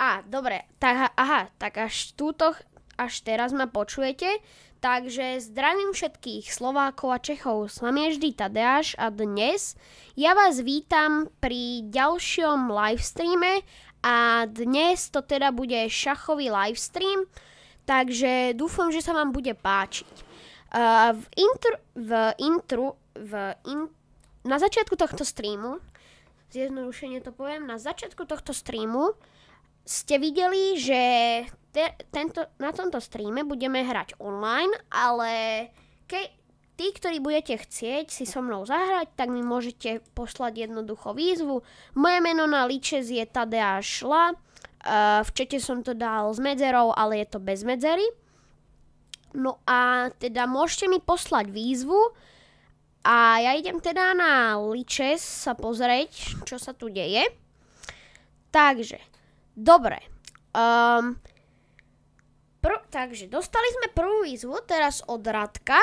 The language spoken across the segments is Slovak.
A, dobre, tak, aha, tak až túto, až teraz ma počujete. Takže zdravím všetkých Slovákov a Čechov, s vami je vždy Tadeáš a dnes ja vás vítam pri ďalšom livestreame a dnes to teda bude šachový livestream, takže dúfam, že sa vám bude páčiť. Uh, v intru, v intru, v in, na začiatku tohto streamu, zjednodušenie to poviem, na začiatku tohto streamu ste videli, že te, tento, na tomto streame budeme hrať online, ale ke, tí, ktorí budete chcieť si so mnou zahrať, tak mi môžete poslať jednoducho výzvu. Moje meno na Ličes je Tadea Šla. Uh, v čete som to dal s medzerou, ale je to bez medzery. No a teda môžete mi poslať výzvu a ja idem teda na Ličes sa pozrieť, čo sa tu deje. Takže, Dobre. Um, pr- takže, dostali sme prvú výzvu teraz od Radka.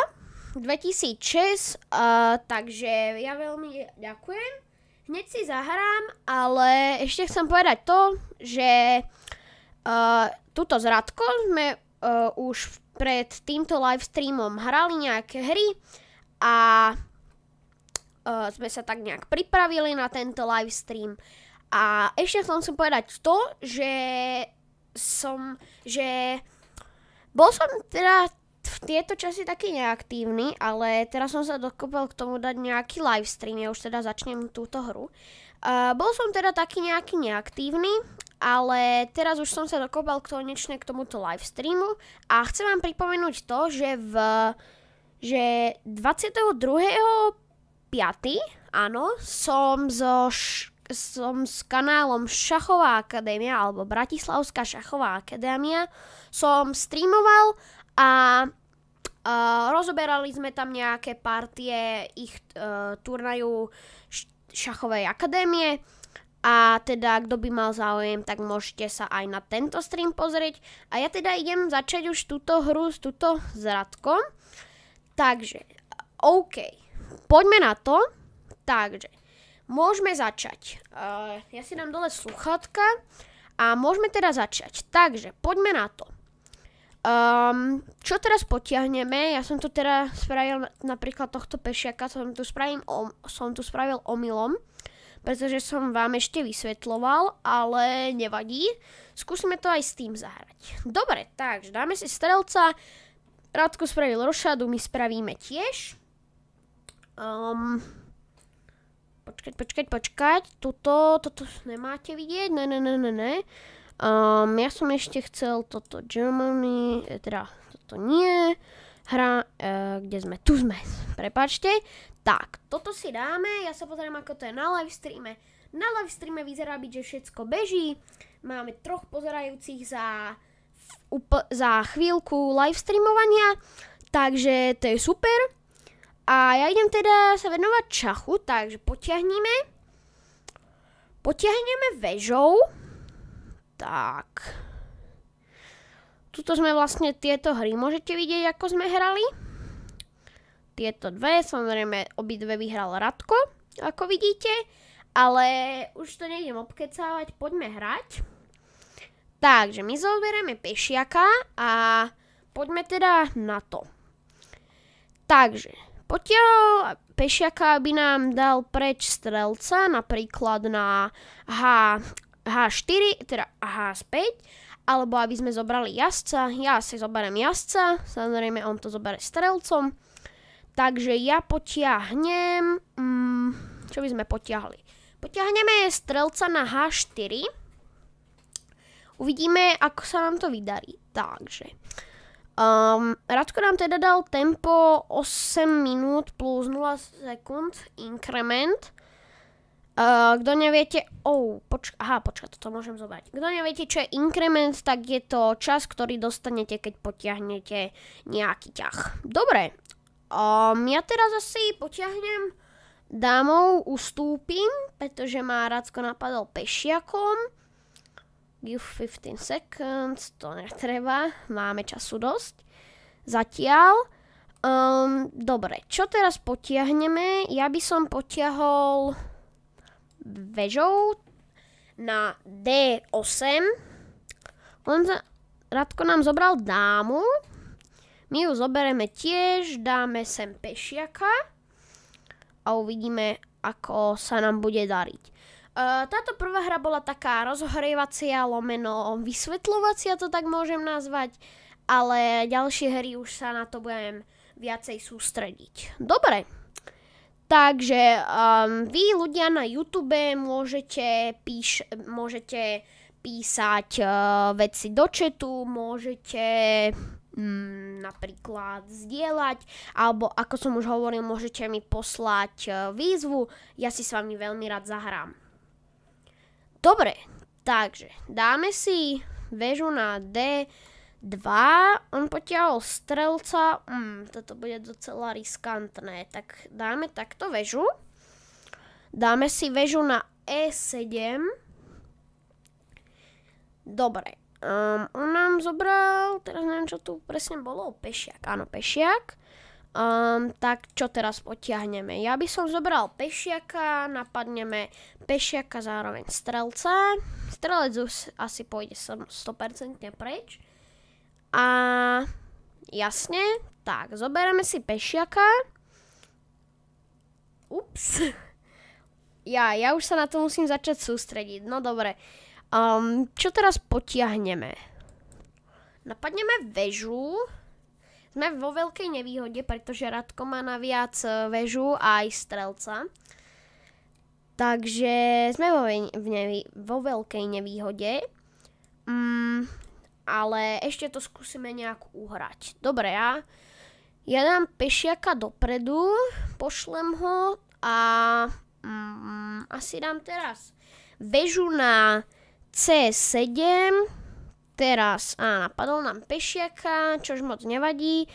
2006, uh, takže ja veľmi ďakujem. Hneď si zahrám, ale ešte chcem povedať to, že uh, tuto s sme uh, už pred týmto livestreamom hrali nejaké hry a uh, sme sa tak nejak pripravili na tento livestream. stream a ešte som chcem povedať to, že som, že bol som teda v tieto časy taký neaktívny, ale teraz som sa dokopal k tomu dať nejaký live stream, ja už teda začnem túto hru. Uh, bol som teda taký nejaký neaktívny, ale teraz už som sa dokopal k konečne k tomuto live streamu a chcem vám pripomenúť to, že v že 22.5. áno, som zo š- som s kanálom Šachová akadémia alebo Bratislavská šachová akadémia som streamoval a Uh, rozoberali sme tam nejaké partie ich uh, e, turnaju šachovej akadémie a teda kto by mal záujem, tak môžete sa aj na tento stream pozrieť. A ja teda idem začať už túto hru s túto zradkom Takže, OK, poďme na to. Takže, môžeme začať. Uh, ja si dám dole sluchátka a môžeme teda začať. Takže poďme na to. Um, čo teraz potiahneme? Ja som tu teda spravil napríklad tohto pešiaka, som tu, spravil om, som tu spravil omylom, pretože som vám ešte vysvetloval, ale nevadí. Skúsime to aj s tým zahrať. Dobre, takže dáme si strelca. Radko spravil rošadu, my spravíme tiež. Um, Počkať, počkať, počkať. Tuto, toto nemáte vidieť? Ne, ne, ne, ne, ne. Um, ja som ešte chcel toto Germany, e, teda toto nie. Hra, uh, kde sme? Tu sme, prepačte. Tak, toto si dáme, ja sa pozriem, ako to je na live streame. Na live streame vyzerá byť, že všetko beží. Máme troch pozerajúcich za, za chvíľku live streamovania, takže to je super. A ja idem teda sa venovať čachu. takže potiahneme. Potiahneme vežou. Tak. Tuto sme vlastne tieto hry. Môžete vidieť, ako sme hrali. Tieto dve, samozrejme obidve vyhral Radko, ako vidíte. Ale už to nejdem obkecávať, poďme hrať. Takže my zoberieme pešiaka a poďme teda na to. Takže, Potiaľ pešiaka by nám dal preč strelca, napríklad na H, H4, teda H5, alebo aby sme zobrali jazdca. Ja si zoberiem jazdca, samozrejme on to zoberie strelcom. Takže ja potiahnem... Mm, čo by sme potiahli? Potiahneme strelca na H4. Uvidíme, ako sa nám to vydarí. Takže... Um, Radko nám teda dal tempo 8 minút plus 0 sekúnd, inkrement. Uh, ehm, kto neviete, oh, poč- aha, počkaj, toto môžem zobrať. Kto neviete, čo je inkrement, tak je to čas, ktorý dostanete, keď potiahnete nejaký ťah. Dobre, um, ja teraz asi potiahnem dámov, ustúpim, pretože ma Radko napadol pešiakom. Give 15 seconds, to netreba, máme času dosť. Zatiaľ. Um, dobre, čo teraz potiahneme? Ja by som potiahol vežou na D8. On za... Radko nám zobral dámu. My ju zobereme tiež, dáme sem pešiaka a uvidíme, ako sa nám bude dariť táto prvá hra bola taká rozhrievacia, lomeno vysvetľovacia, to tak môžem nazvať, ale ďalšie hry už sa na to budem viacej sústrediť. Dobre, takže um, vy ľudia na YouTube môžete, píš, môžete písať uh, veci do chatu, môžete mm, napríklad zdieľať, alebo ako som už hovoril, môžete mi poslať uh, výzvu, ja si s vami veľmi rád zahrám. Dobre, takže dáme si väžu na D2. On potiaľ strelca. Hmm, toto bude docela riskantné. Tak dáme takto väžu. Dáme si väžu na E7. Dobre. Um, on nám zobral, teraz neviem, čo tu presne bolo, pešiak. Áno, pešiak. Um, tak čo teraz potiahneme? Ja by som zobral pešiaka, napadneme pešiaka zároveň strelca. Strelec už asi pôjde 100% preč. A jasne, tak zoberieme si pešiaka. Ups. Ja, ja už sa na to musím začať sústrediť. No dobre. Um, čo teraz potiahneme? Napadneme vežu. Sme vo veľkej nevýhode, pretože Radko má naviac e, väžu a aj strelca. Takže sme vo, v nevý- vo veľkej nevýhode. Mm, ale ešte to skúsime nejak uhrať. Dobre, ja, ja dám pešiaka dopredu, pošlem ho a mm, asi dám teraz väžu na C7 Teraz, a napadol nám pešiaka, čož moc nevadí.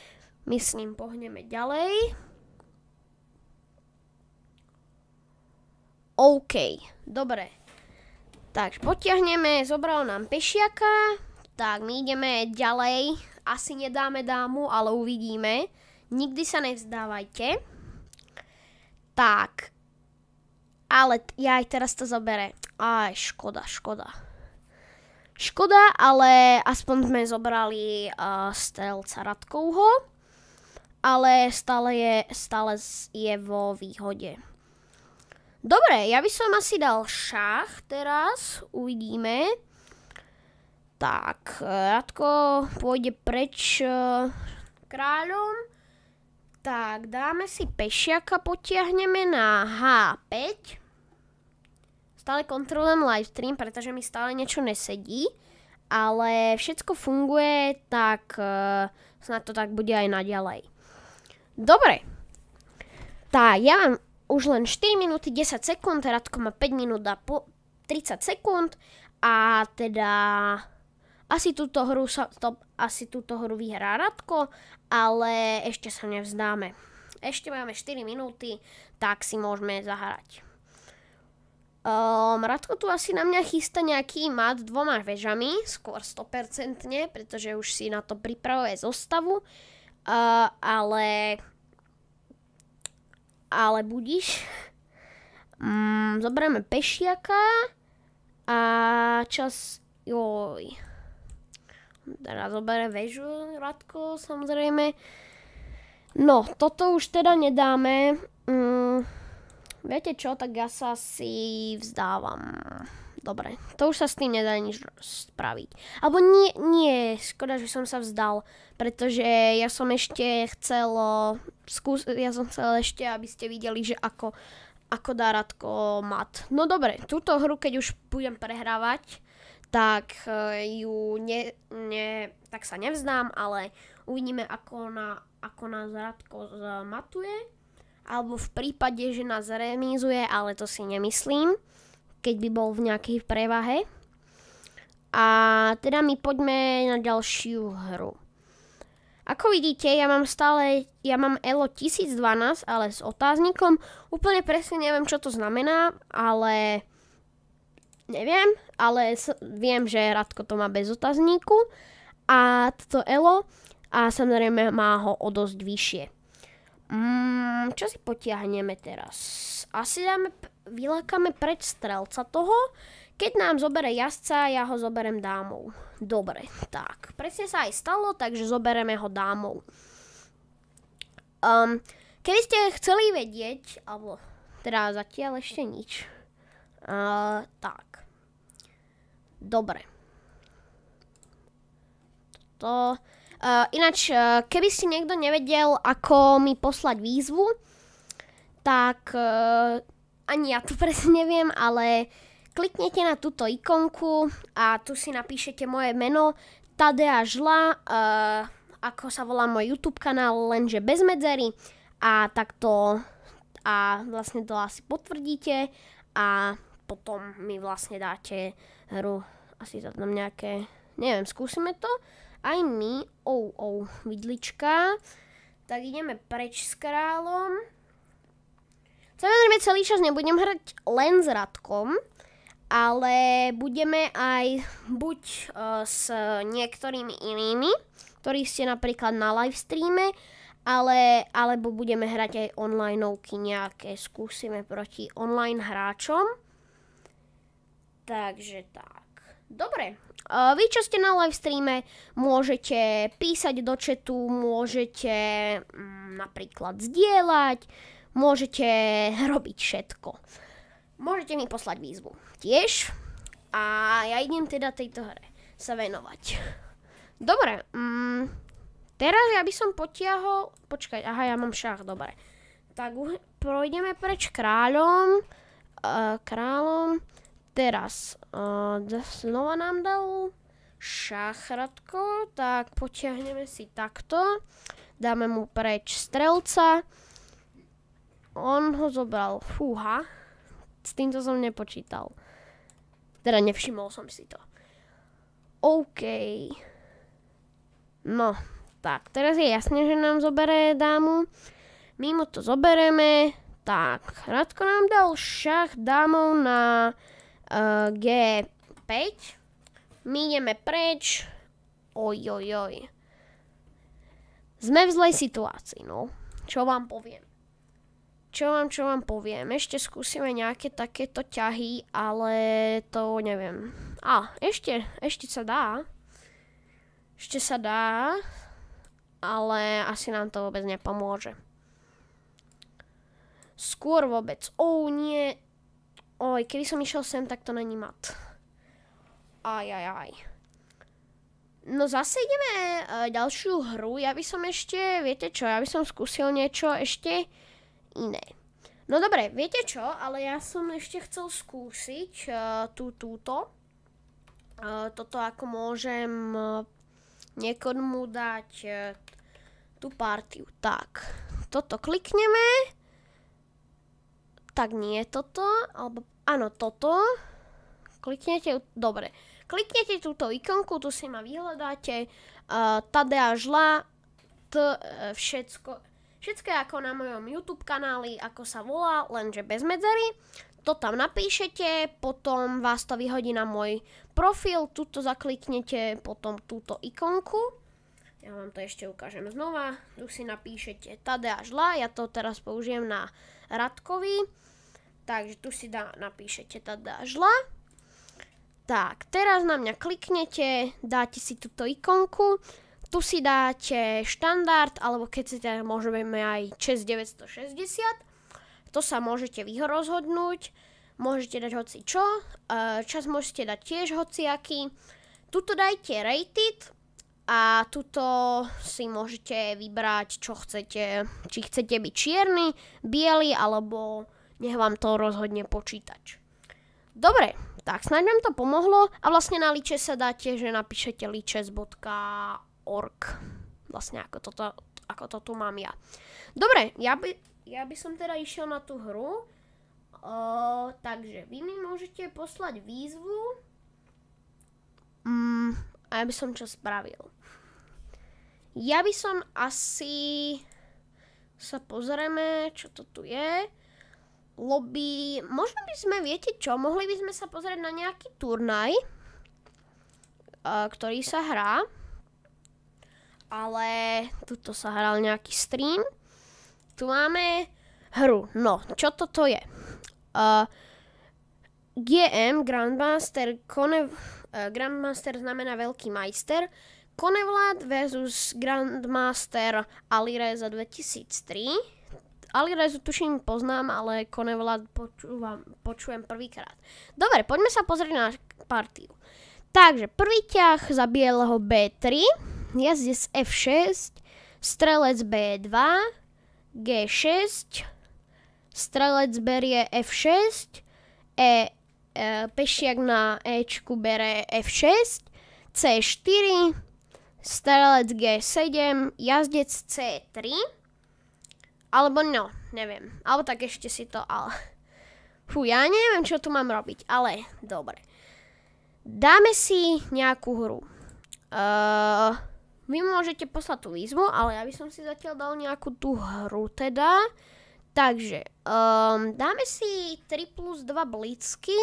My s ním pohneme ďalej. OK, dobre. Takže potiahneme, zobral nám pešiaka. Tak, my ideme ďalej. Asi nedáme dámu, ale uvidíme. Nikdy sa nevzdávajte. Tak. Ale ja aj teraz to zobere. Aj, škoda, škoda. Škoda, ale aspoň sme zobrali uh, eh, strelca Radkovho, ale stále je, stále je vo výhode. Dobre, ja by som asi dal šach teraz, uvidíme. Tak, eh, Radko pôjde preč uh, kráľom. Tak, dáme si pešiaka, potiahneme na H5. Stále kontrolujem livestream, pretože mi stále niečo nesedí, ale všetko funguje, tak uh, snad to tak bude aj naďalej. Dobre. Tá, ja mám už len 4 minúty 10 sekúnd, Radko má 5 minút a po 30 sekúnd a teda asi túto hru, sa, to, asi túto hru vyhrá Radko, ale ešte sa nevzdáme. Ešte máme 4 minúty, tak si môžeme zahrať. Um, Radko tu asi na mňa chystá nejaký mat dvoma vežami, skôr 100%, pretože už si na to pripravuje zostavu, uh, ale... Ale budíš. Um, zoberieme pešiaka a čas... Joj. Teraz zoberie väžu, Radko, samozrejme. No, toto už teda nedáme. Um, Viete čo, tak ja sa si vzdávam. Dobre, to už sa s tým nedá nič spraviť. Alebo nie, nie, škoda, že som sa vzdal, pretože ja som ešte chcel, skús, ja som chcel ešte, aby ste videli, že ako, ako dá Radko mat. No dobre, túto hru, keď už budem prehrávať, tak e, ju ne, ne, tak sa nevzdám, ale uvidíme, ako, na, ako nás Radko zmatuje alebo v prípade, že nás remízuje, ale to si nemyslím, keď by bol v nejakej prevahe. A teda my poďme na ďalšiu hru. Ako vidíte, ja mám stále, ja mám ELO 1012, ale s otáznikom. Úplne presne neviem, čo to znamená, ale neviem, ale viem, že Radko to má bez otázníku. A toto ELO a samozrejme má ho o dosť vyššie. Mm, čo si potiahneme teraz? Asi dáme, vylákame preč strelca toho. Keď nám zobere jazdca, ja ho zoberem dámou. Dobre, tak. Presne sa aj stalo, takže zobereme ho dámou. Um, keby ste chceli vedieť, alebo teda zatiaľ ešte nič. Uh, tak. Dobre. To... Uh, ináč, uh, keby si niekto nevedel, ako mi poslať výzvu, tak uh, ani ja to presne neviem, ale kliknete na túto ikonku a tu si napíšete moje meno Tadea Žla, uh, ako sa volá môj YouTube kanál, lenže bez medzery a takto a vlastne to asi potvrdíte a potom mi vlastne dáte hru asi za tam nejaké, neviem, skúsime to aj my. Ou, ou, vidlička. Tak ideme preč s kráľom. Samozrejme celý čas nebudem hrať len s Radkom, ale budeme aj buď uh, s niektorými inými, ktorí ste napríklad na live streame, ale, alebo budeme hrať aj online nejaké, skúsime proti online hráčom. Takže tak. Dobre, vy, čo ste na live streame, môžete písať do četu, môžete mm, napríklad zdieľať, môžete robiť všetko. Môžete mi poslať výzvu tiež a ja idem teda tejto hre sa venovať. Dobre, mm, teraz ja by som potiahol, počkaj, aha, ja mám šach, dobre. Tak projdeme preč kráľom, uh, kráľom, Teraz uh, znova nám dal šachratko, tak potiahneme si takto, dáme mu preč strelca. On ho zobral, fúha, s týmto som nepočítal. Teda nevšimol som si to. OK. No, tak, teraz je jasné, že nám zobere dámu. My mu to zobereme. Tak, Radko nám dal šach dámov na uh, G5. My ideme preč. Oj, Oj, oj. Sme v zlej situácii, no. Čo vám poviem? Čo vám, čo vám poviem? Ešte skúsime nejaké takéto ťahy, ale to neviem. A, ešte, ešte sa dá. Ešte sa dá, ale asi nám to vôbec nepomôže. Skôr vôbec. oh, nie, Oj, keby som išiel sem, tak to není mat. Aj, aj, aj. No zase ideme e, ďalšiu hru. Ja by som ešte, viete čo, ja by som skúsil niečo ešte iné. No dobre, viete čo, ale ja som ešte chcel skúsiť e, tú, túto. E, toto ako môžem niekomu dať tú partiu. Tak, toto klikneme. Tak nie toto, alebo áno, toto. Kliknete, dobre. Kliknete túto ikonku, tu si ma vyhľadáte. Uh, Tadea Žla, t, uh, všetko. Všetko je ako na mojom YouTube kanáli, ako sa volá, lenže bez medzery. To tam napíšete, potom vás to vyhodí na môj profil, tuto zakliknete, potom túto ikonku. Ja vám to ešte ukážem znova. Tu si napíšete Tadea Žla, ja to teraz použijem na Radkovi Takže tu si dá, napíšete teda žla. Tak, teraz na mňa kliknete, dáte si túto ikonku, tu si dáte štandard, alebo keď si teda môžeme aj 6960, to sa môžete vyho rozhodnúť, môžete dať hoci čo, e, čas môžete dať tiež hociaký, tuto dajte rated a tuto si môžete vybrať, čo chcete, či chcete byť čierny, biely alebo nech vám to rozhodne počítač. Dobre, tak snáď nám to pomohlo a vlastne na liče sa dáte, že napíšete liches.org. Vlastne ako to, ako to tu mám ja. Dobre, ja by, ja by som teda išiel na tú hru. O, takže vy mi môžete poslať výzvu. Mm, a ja by som čo spravil? Ja by som asi... Sa pozrieme, čo to tu je lobby. Možno by sme, viete čo, mohli by sme sa pozrieť na nejaký turnaj, ktorý sa hrá. Ale tuto sa hral nejaký stream. Tu máme hru. No, čo toto je? Uh, GM, Grandmaster, Konev... Uh, Grandmaster znamená veľký majster. Konevlad versus Grandmaster Alireza 2003. Alirezu tuším poznám, ale Konevlad počúvam, počujem prvýkrát. Dobre, poďme sa pozrieť na partiu. Takže prvý ťah za bieleho B3, jazdec F6, strelec B2, G6, strelec berie F6, E, e pešiak na Ečku bere F6, C4, strelec G7, jazdec C3, alebo no, neviem. Alebo tak ešte si to, ale... Fú, ja neviem, čo tu mám robiť, ale dobre. Dáme si nejakú hru. Uh, vy môžete poslať tú výzvu, ale ja by som si zatiaľ dal nejakú tú hru teda. Takže, um, dáme si 3 plus 2 blicky.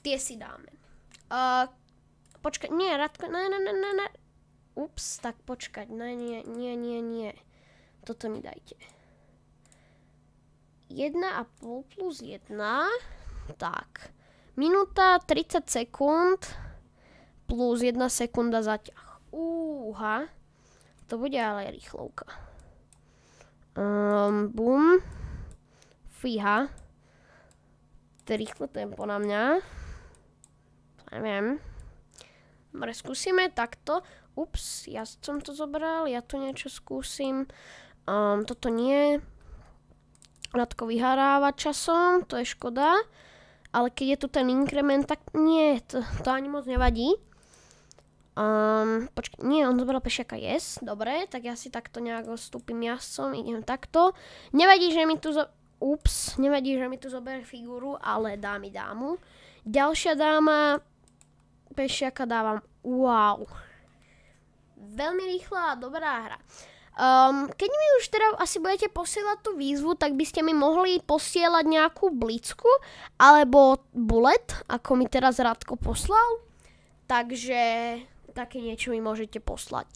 Tie si dáme. Uh, eh, počkať, nie, Radko, ne, ne, ne, ne, ne. Ups, tak počkať, ne, nie, nie, nie, nie. Toto mi dajte. 1,5 plus 1. Tak. Minúta 30 sekúnd plus 1 sekunda zaťah. Úha. To bude ale rýchlovka. Um, bum. Fíha. To je rýchle tempo na mňa. Neviem. Dobre, skúsime takto. Ups, ja som to zobral, ja tu niečo skúsim. Um, toto nie. Radko vyhráva časom, to je škoda. Ale keď je tu ten inkrement, tak nie, to, to ani moc nevadí. Um, počkaj, nie, on zobral pešiaka, yes, dobre, tak ja si takto nejako stúpim jasom, idem takto. Nevadí, že mi tu zo... Ups, nevadí, že mi tu zober figuru, ale dá mi dámu. Ďalšia dáma, pešiaka dávam, wow. Veľmi rýchla a dobrá hra. Um, keď mi už teda asi budete posielať tú výzvu, tak by ste mi mohli posielať nejakú blicku alebo bullet, ako mi teraz Radko poslal. Takže také niečo mi môžete poslať.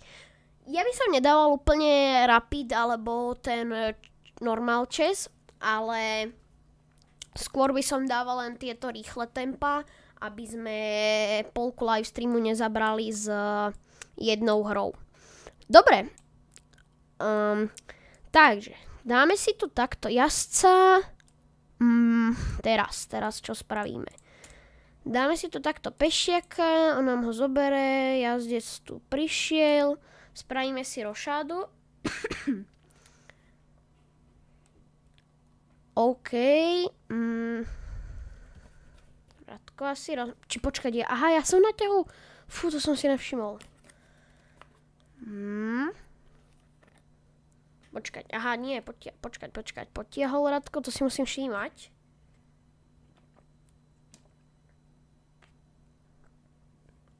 Ja by som nedával úplne rapid alebo ten normal chess, ale skôr by som dával len tieto rýchle tempa, aby sme polku live streamu nezabrali s jednou hrou. Dobre, Um, takže, dáme si tu takto jazdca. Mm, teraz, teraz čo spravíme? Dáme si tu takto pešiaka, on nám ho zobere, jazdec tu prišiel, spravíme si rošádu. OK. Mm. Radko asi roz... Či počkať, aha, ja som na ťahu. Fú, to som si nevšimol. Mm. Počkať, aha, nie, počkať, počkať, potiahol Radko, to si musím všímať.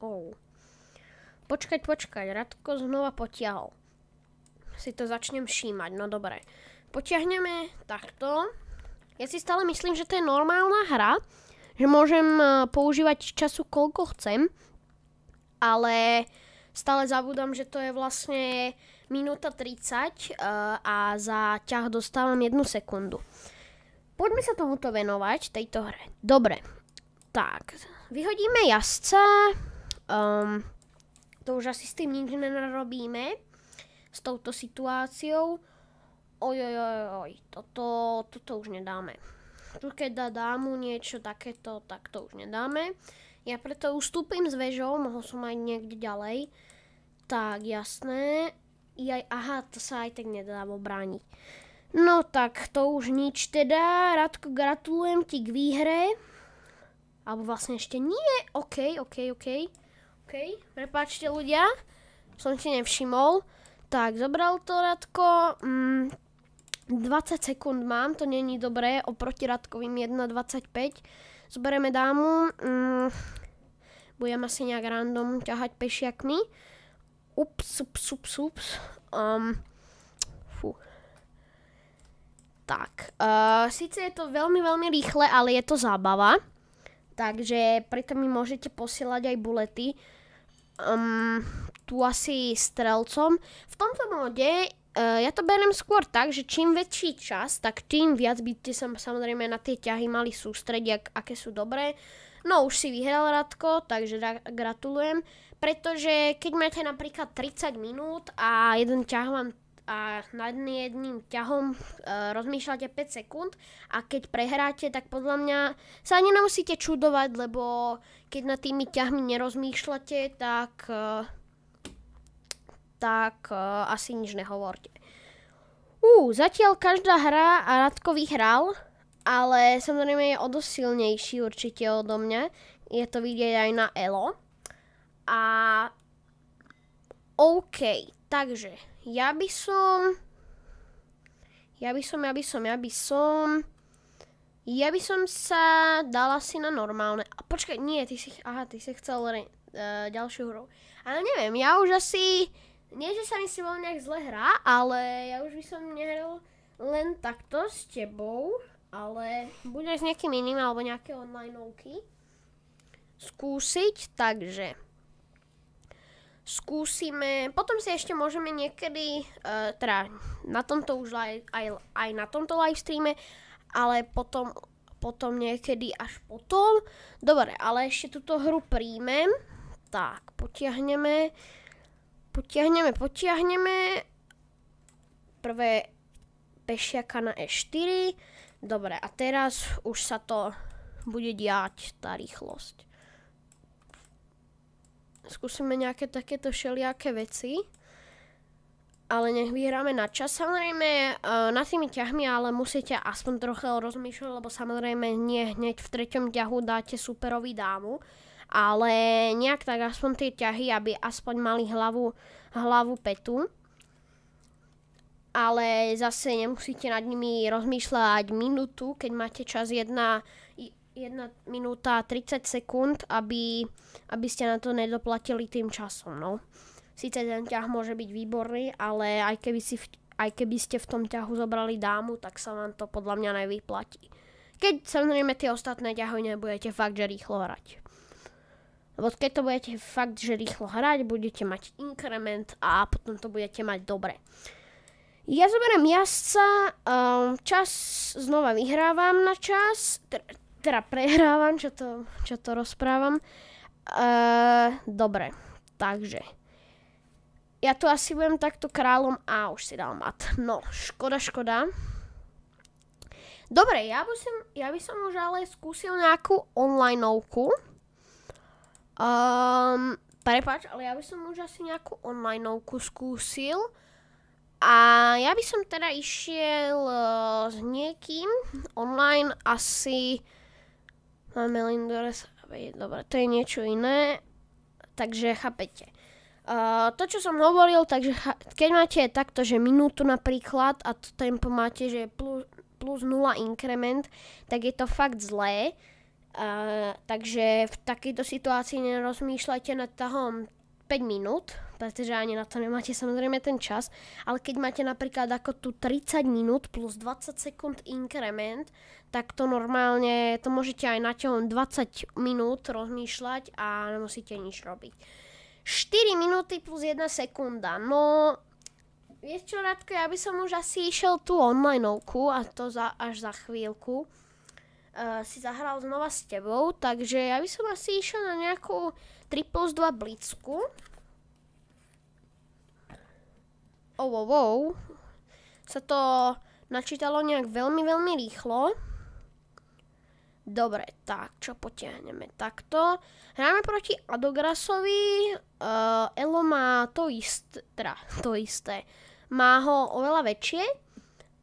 Oh. Počkať, počkať, Radko znova potiahol. Si to začnem všímať, no dobre. Potiahneme takto. Ja si stále myslím, že to je normálna hra, že môžem e, používať času koľko chcem, ale stále zabudám, že to je vlastne minúta 30 eh, a za ťah dostávam jednu sekundu. Poďme sa tomuto venovať, tejto hre. Dobre, tak, vyhodíme jazdca, um, ehm, to už asi s tým nič nenarobíme, s touto situáciou. Oj, oj, oj, oj, toto, toto už nedáme. Tu keď dá mu niečo takéto, tak to už nedáme. Ja preto ustúpim s vežou, mohol som aj niekde ďalej. Tak, jasné. Jaj, aha, to sa aj tak nedá obrániť. No tak, to už nič teda. Radko, gratulujem ti k výhre. Alebo vlastne ešte nie. OK, OK, OK. OK, prepáčte ľudia. Som si nevšimol. Tak, zobral to Radko. Mm, 20 sekúnd mám, to není dobré. Oproti Radkovým 1.25. Zobereme dámu. Mm, budem asi nejak random ťahať pešiakmi. Ups, ups, ups, ups. Um, fú. Tak, uh, síce je to veľmi, veľmi rýchle, ale je to zábava. Takže preto mi môžete posielať aj bulety. Um, tu asi strelcom. V tomto móde uh, ja to berem skôr tak, že čím väčší čas, tak tým viac by ste sa samozrejme na tie ťahy mali sústrediť, ak, aké sú dobré. No už si vyhral Radko, takže gratulujem. Pretože keď máte napríklad 30 minút a jeden ťah vám a nad jedným ťahom e, rozmýšľate 5 sekúnd a keď prehráte, tak podľa mňa sa ani nemusíte čudovať, lebo keď nad tými ťahmi nerozmýšľate, tak, e, tak e, asi nič nehovorte. Ú, zatiaľ každá hra a Radko vyhral, ale samozrejme je o dosť silnejší určite odo mňa. Je to vidieť aj na Elo. A OK, takže ja by som... Ja by som, ja by som, ja by som... Ja by som sa dala si na normálne. A počkaj, nie, ty si... Aha, ty si chcel re, uh, ďalšiu hru. Ale neviem, ja už asi... Nie, že sa mi si voľne nejak zle hrá, ale ja už by som nehral len takto s tebou. Ale bude s nejakým iným alebo nejaké online, skúsiť, takže skúsime, potom si ešte môžeme niekedy, uh, teda na tomto už aj, aj, aj na tomto live streame, ale potom, potom niekedy až potom. Dobre, ale ešte túto hru príjmem. Tak, potiahneme, potiahneme, potiahneme. Prvé pešiaka na E4. Dobre, a teraz už sa to bude diať tá rýchlosť skúsime nejaké takéto všelijaké veci. Ale nech vyhráme na čas. Samozrejme, eh, na tými ťahmi, ale musíte aspoň trochu rozmýšľať, lebo samozrejme nie hneď v treťom ťahu dáte superový dámu. Ale nejak tak aspoň tie ťahy, aby aspoň mali hlavu, hlavu petu ale zase nemusíte nad nimi rozmýšľať minútu, keď máte čas jedna, 1 minúta 30 sekúnd, aby, aby ste na to nedoplatili tým časom. No. Sice ten ťah môže byť výborný, ale aj keby, si v, aj keby ste v tom ťahu zobrali dámu, tak sa vám to podľa mňa nevyplatí. Keď samozrejme tie ostatné ťahy nebudete fakt, že rýchlo hrať. Lebo keď to budete fakt, že rýchlo hrať, budete mať inkrement a potom to budete mať dobre. Ja zoberiem jazdca, um, čas znova vyhrávam na čas, teda prehrávam, čo to, čo to rozprávam. Uh, dobre, takže. Ja tu asi budem takto kráľom a už si dal mat. No, škoda, škoda. Dobre, ja by som, ja by som už ale skúsil nejakú novku. Um, ehm, prepač, ale ja by som už asi nejakú novku skúsil. A ja by som teda išiel uh, s niekým online asi Máme no, Lindores, dobre, to je niečo iné, takže chápete. Uh, to, čo som hovoril, takže keď máte takto, že minútu napríklad a to tempo máte, že plus, plus 0 inkrement, tak je to fakt zlé. Uh, takže v takejto situácii nerozmýšľajte nad tahom 5 minút, pretože ani na to nemáte samozrejme ten čas, ale keď máte napríklad ako tu 30 minút plus 20 sekúnd inkrement, tak to normálne, to môžete aj na 20 minút rozmýšľať a nemusíte nič robiť. 4 minúty plus 1 sekunda, no vieš čo Radko, ja by som už asi išiel tú onlineovku a to za, až za chvíľku. Uh, si zahral znova s tebou, takže ja by som asi išiel na nejakú 3 plus 2 blicku. Oh, wow, wow. Sa to načítalo nejak veľmi, veľmi rýchlo. Dobre, tak, čo potiahneme takto. Hráme proti Adograsovi. Uh, Elo má to isté, teda to isté. Má ho oveľa väčšie,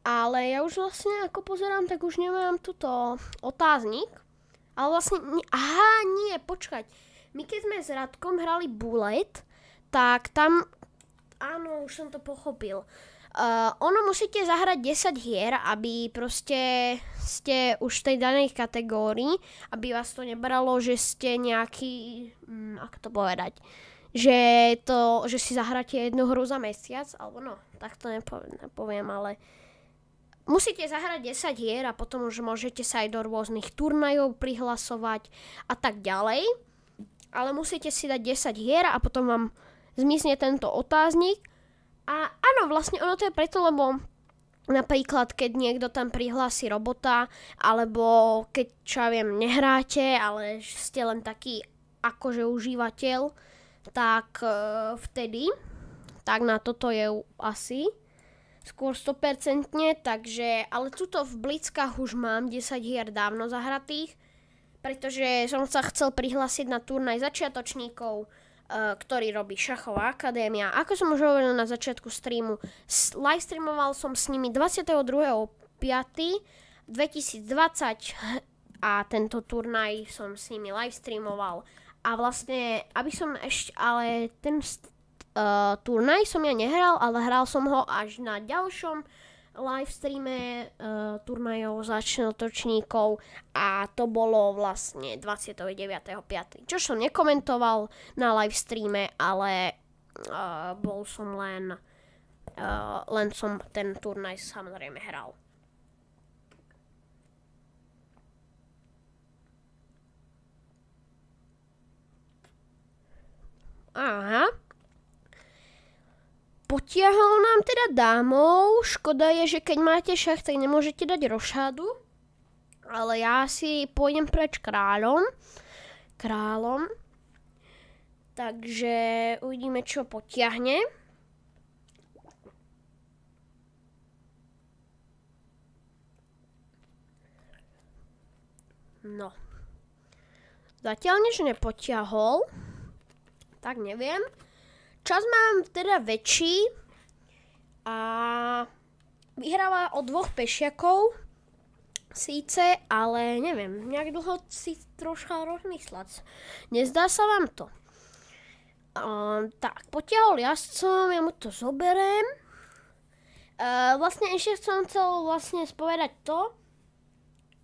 ale ja už vlastne, ako pozerám, tak už nemám tuto otáznik. Ale vlastne, aha, nie, počkať. My keď sme s Radkom hrali Bullet, tak tam... Áno, už som to pochopil. Uh, ono musíte zahrať 10 hier, aby proste ste už v tej danej kategórii, aby vás to nebralo, že ste nejaký, hm, mm, ako to povedať, že, to, že si zahráte jednu hru za mesiac, alebo no, tak to nepoviem, nepoviem ale musíte zahrať 10 hier a potom už môžete sa aj do rôznych turnajov prihlasovať a tak ďalej ale musíte si dať 10 hier a potom vám zmizne tento otáznik. A áno, vlastne ono to je preto, lebo napríklad, keď niekto tam prihlási robota, alebo keď, čo ja viem, nehráte, ale ste len taký akože užívateľ, tak e, vtedy, tak na toto je asi skôr 100%, takže, ale tuto v Blickách už mám 10 hier dávno zahratých, pretože som sa chcel prihlásiť na turnaj začiatočníkov, eh, ktorý robí Šachová akadémia. Ako som už hovoril na začiatku streamu, Live streamoval som s nimi 22.5.2020 a tento turnaj som s nimi live streamoval A vlastne, aby som ešte, ale ten uh, turnaj som ja nehral, ale hral som ho až na ďalšom live streame uh, turnajov začnotočníkov a to bolo vlastne 29.5. Čo som nekomentoval na live streame, ale uh, bol som len, uh, len som ten turnaj samozrejme hral. potiahol nám teda dámov, škoda je, že keď máte šach, tak nemôžete dať rošadu. Ale ja si pôjdem preč kráľom. Kráľom. Takže uvidíme, čo potiahne. No. Zatiaľ nič nepotiahol. Tak neviem. Čas mám teda väčší a vyhrala o dvoch pešiakov síce, ale neviem, nejak dlho si troška rozmyslať. Nezdá sa vám to. Um, tak, potiahol jazdcom, ja mu to zoberiem. Uh, vlastne ešte som chcel vlastne spovedať to,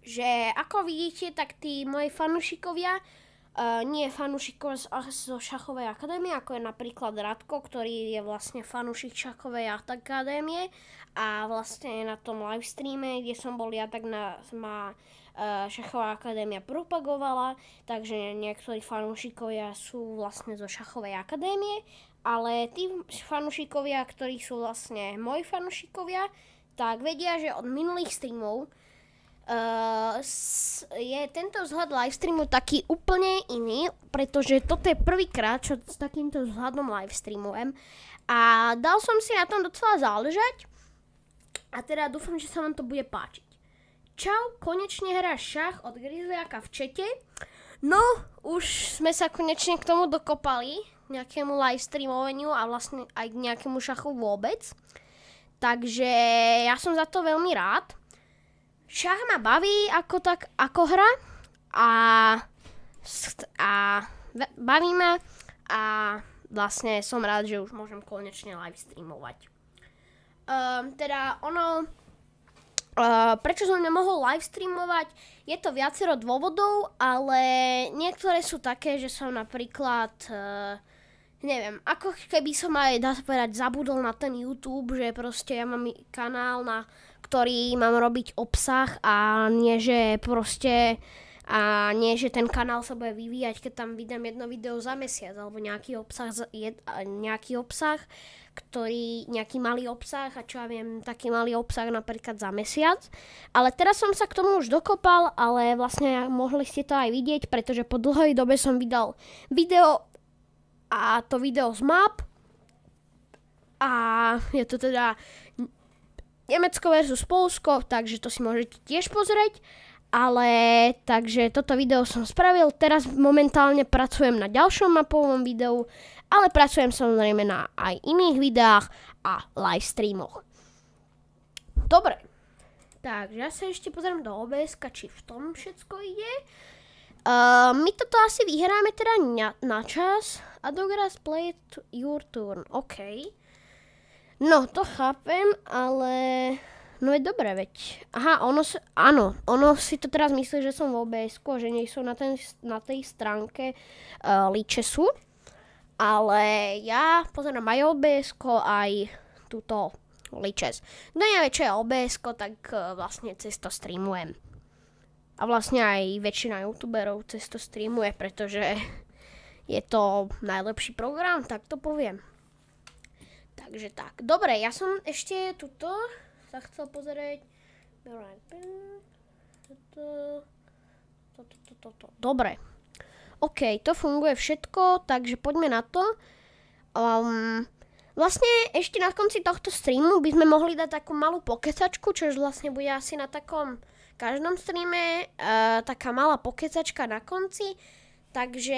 že ako vidíte, tak tí moji fanúšikovia Uh, nie fanúšikov z, zo šachovej akadémie, ako je napríklad Radko, ktorý je vlastne fanúšik šachovej akadémie a vlastne na tom livestreame, kde som bol ja, tak na, ma uh, šachová akadémia propagovala, takže niektorí fanúšikovia sú vlastne zo šachovej akadémie, ale tí fanúšikovia, ktorí sú vlastne moji fanúšikovia, tak vedia, že od minulých streamov, Eh, s, je tento vzhľad livestreamu taký úplne iný, pretože toto je prvýkrát, čo s takýmto vzhľadom livestreamujem. A dal som si na tom docela záležať a teda dúfam, že sa vám to bude páčiť. Čau, konečne hra šach od Grizzlyaka v čete. No, už sme sa konečne k tomu dokopali, nejakému livestreamoveniu a vlastne aj k nejakému šachu vôbec. Takže ja som za to veľmi rád šach ma baví ako tak, ako hra a, a baví ma a vlastne som rád, že už môžem konečne live streamovať. Um, teda ono, Uh, prečo som nemohol live streamovať? Je to viacero dôvodov, ale niektoré sú také, že som napríklad, uh, neviem, ako keby som aj, dá sa povedať, zabudol na ten YouTube, že proste ja mám kanál na ktorý mám robiť obsah a nie, že proste a nie, že ten kanál sa bude vyvíjať, keď tam vydám jedno video za mesiac alebo nejaký obsah, jed, nejaký obsah ktorý, nejaký malý obsah a čo ja viem, taký malý obsah napríklad za mesiac. Ale teraz som sa k tomu už dokopal, ale vlastne mohli ste to aj vidieť, pretože po dlhej dobe som vydal video a to video z map a je to teda Nemecko versus Polsko, takže to si môžete tiež pozrieť. Ale takže toto video som spravil, teraz momentálne pracujem na ďalšom mapovom videu, ale pracujem samozrejme na aj iných videách a live streamoch. Dobre, takže ja sa ešte pozriem do obs či v tom všetko ide. Uh, my toto asi vyhráme teda na, na čas. Adogra's played your turn, okej. Okay. No, to chápem, ale... No je dobré, veď. Aha, ono si, áno, ono si to teraz myslí, že som v obs a že nie sú na, ten, na tej stránke uh, eh, Ličesu. Ale ja pozerám aj obs aj túto Líčes. No ja čo je obs tak uh, vlastne cez to streamujem. A vlastne aj väčšina youtuberov cez to streamuje, pretože je to najlepší program, tak to poviem. Takže tak. Dobre, ja som ešte tuto sa chcel pozrieť. Toto, toto, toto, toto. Dobre. OK, to funguje všetko, takže poďme na to. Um, vlastne ešte na konci tohto streamu by sme mohli dať takú malú pokecačku, čo vlastne bude asi na takom každom streame. Uh, taká malá pokecačka na konci. Takže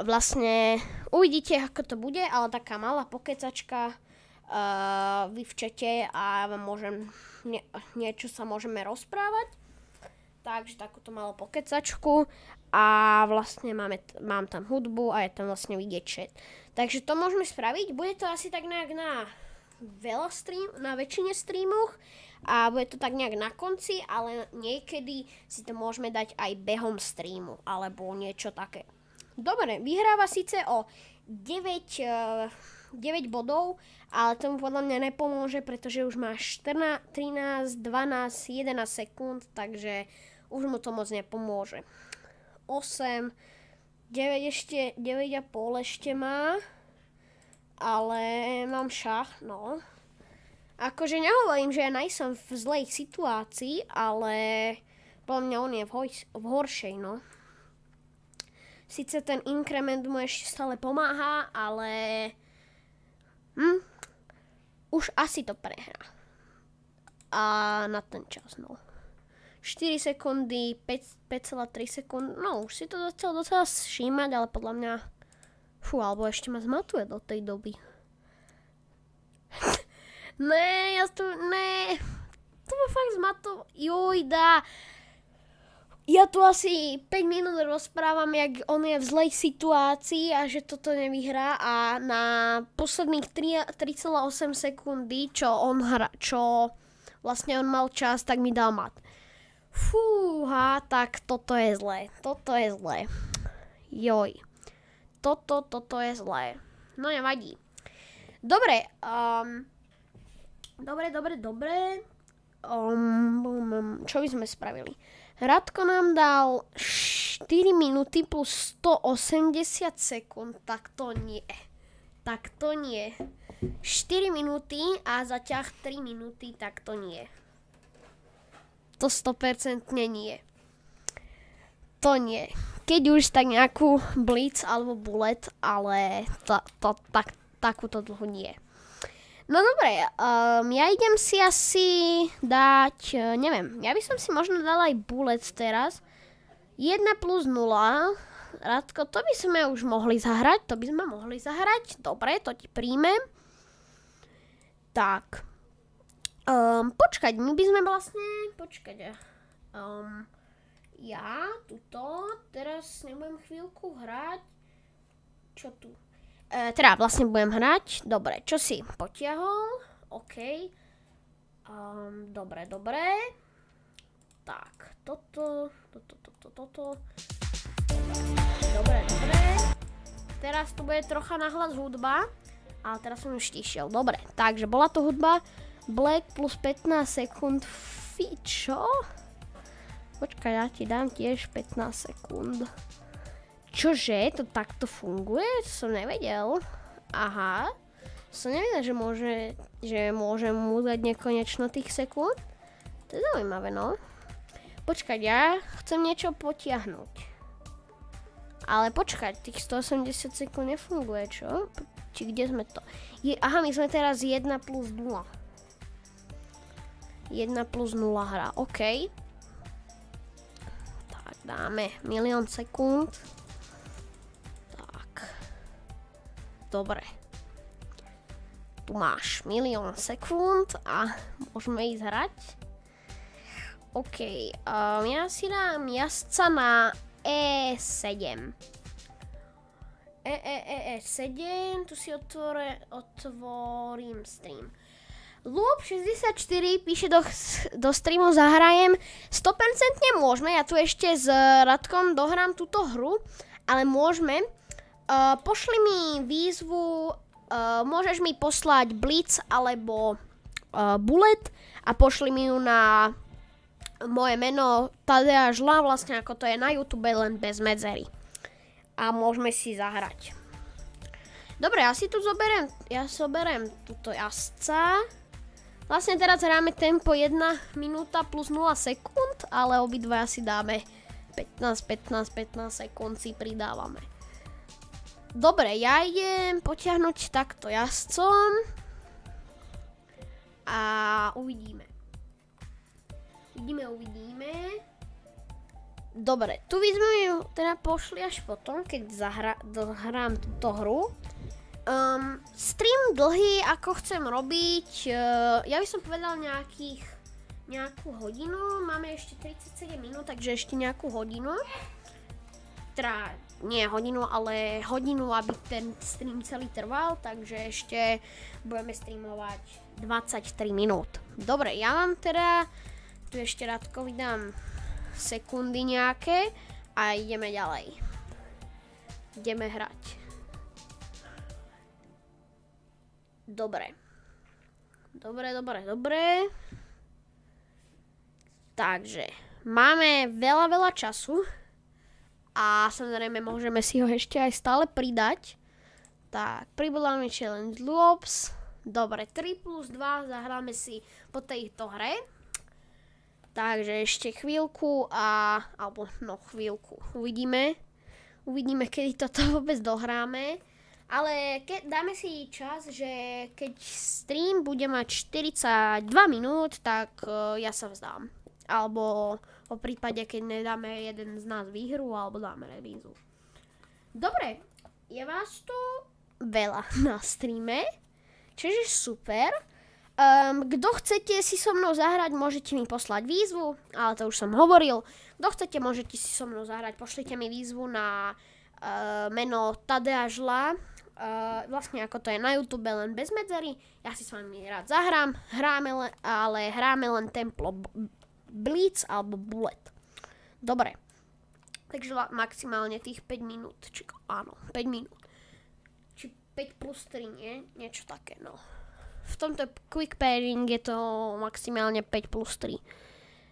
vlastne uvidíte, ako to bude, ale taká malá pokecačka uh, vy v čete a vám môžem, nie, niečo sa môžeme rozprávať. Takže takúto malú pokecačku a vlastne máme, mám tam hudbu a je tam vlastne vidieť chat. Takže to môžeme spraviť. Bude to asi tak nejak na veľa stream, na väčšine streamoch a bude to tak nejak na konci, ale niekedy si to môžeme dať aj behom streamu alebo niečo také. Dobre, vyhráva síce o 9, 9 eh, bodov, ale tomu podľa mňa nepomôže, pretože už má 14, 13, 12, 11 sekúnd, takže už mu to moc nepomôže. 8, 9 ešte, 9,5 ešte má, ale mám šach, no. Akože nehovorím, že ja najsem v zlej situácii, ale podľa mňa on je v, hoj, v horšej, no. Sice ten inkrement mu ešte stále pomáha, ale... Hm, už asi to prehrá. A na ten čas, no. 4 sekundy, 5,3 sekund, no už si to docela, docela všímať, ale podľa mňa, fú, alebo ešte ma zmatuje do tej doby. ne, ja tu, ne, to ma fakt zmatuje, joj, dá ja tu asi 5 minút rozprávam, jak on je v zlej situácii a že toto nevyhrá a na posledných 3,8 sekundy, čo on hra, čo vlastne on mal čas, tak mi dal mat. Fúha, tak toto je zlé. Toto je zlé. Joj. Toto, toto je zlé. No nevadí. Dobre, um, dobre, dobre, dobre. Um, um, čo by sme spravili? Radko nám dal 4 minúty plus 180 sekúnd, tak to nie. Tak to nie. 4 minúty a zaťah 3 minúty, tak to nie. To 100% nie. To nie. Keď už tak nejakú blitz alebo bullet, ale ta, to tak, takúto dlhu nie. No dobre, um, ja idem si asi dať, eh, neviem, ja by som si možno dala aj bullet teraz. 1 plus 0, Radko, to by sme už mohli zahrať, to by sme mohli zahrať, dobre, to ti príjmem. Tak, um, počkať, my by sme vlastne, počkať, um, ja tuto teraz nebudem chvíľku hrať, čo tu, E, teda vlastne budem hrať. Dobre, čo si potiahol? OK. Um, dobre, dobre. Tak, toto, toto, toto, toto. Dobre, dobre. Teraz tu bude trocha nahlas hudba. Ale teraz som už tišiel. Dobre, takže bola to hudba Black plus 15 sekúnd. Fičo? Počkaj, ja ti dám tiež 15 sekúnd. Čože, to takto funguje? Som nevedel. Aha. Som nevedel, že, môže, že môžem mu dať nekonečno tých sekúnd. To je zaujímavé, no. Počkať, ja chcem niečo potiahnuť. Ale počkať, tých 180 sekúnd nefunguje, čo? Či kde sme to? Je, aha, my sme teraz 1 plus 0. 1 plus 0 hra, OK. Tak dáme milión sekúnd. Dobre. Tu máš milión sekúnd a môžeme ísť hrať. OK, um, ja si dám jazdca na E7. E, e, e, E7, tu si otvore, otvorím stream. lúb 64 píše do, do streamu zahrajem 100% môžeme, ja tu ešte s Radkom dohrám túto hru, ale môžeme. E, pošli mi výzvu, uh, môžeš mi poslať blitz alebo uh, bullet a pošli mi ju na moje meno Tadea Žla, vlastne ako to je na YouTube, len bez medzery. A môžeme si zahrať. Dobre, ja si tu zoberiem, ja zoberiem túto jazdca. Vlastne teraz hráme tempo 1 minúta plus 0 sekúnd, ale obidva si dáme 15, 15, 15 sekúnd si pridávame. Dobre, ja idem potiahnuť takto jazdcom. A uvidíme. Uvidíme, uvidíme. Dobre, tu by sme ju teda pošli až potom, keď zahrám túto hru. Um, stream dlhý, ako chcem robiť, uh, ja by som povedal nejakých, nejakú hodinu, máme ešte 37 minút, takže ešte nejakú hodinu. Teda nie hodinu, ale hodinu, aby ten stream celý trval, takže ešte budeme streamovať 23 minút. Dobre, ja vám teda tu ešte Radko vydám sekundy nejaké a ideme ďalej. Ideme hrať. Dobre. Dobre, dobre, dobre. Takže, máme veľa, veľa času a samozrejme môžeme si ho ešte aj stále pridať. Tak, pribudáme challenge loops. Dobre, 3 plus 2 zahráme si po tejto hre. Takže ešte chvíľku a... alebo no chvíľku. Uvidíme. Uvidíme, kedy toto vôbec dohráme. Ale ke, dáme si čas, že keď stream bude mať 42 minút, tak uh, ja sa vzdám. Alebo po prípade, keď nedáme jeden z nás výhru alebo dáme revízu. Dobre, je vás tu veľa na streame, čiže super. Um, ehm, kto chcete si so mnou zahrať, môžete mi poslať výzvu, ale to už som hovoril. Kto chcete, môžete si so mnou zahrať, pošlite mi výzvu na uh, meno Tadeažla, uh, eh, vlastne ako to je na YouTube, len bez medzery. Ja si s vami rád zahrám, hráme le, ale hráme len Templo blitz alebo bullet. Dobre. Takže maximálne tých 5 minút. Či, áno, 5 minút. Či 5 plus 3, nie? Niečo také, no. V tomto quick pairing je to maximálne 5 plus 3.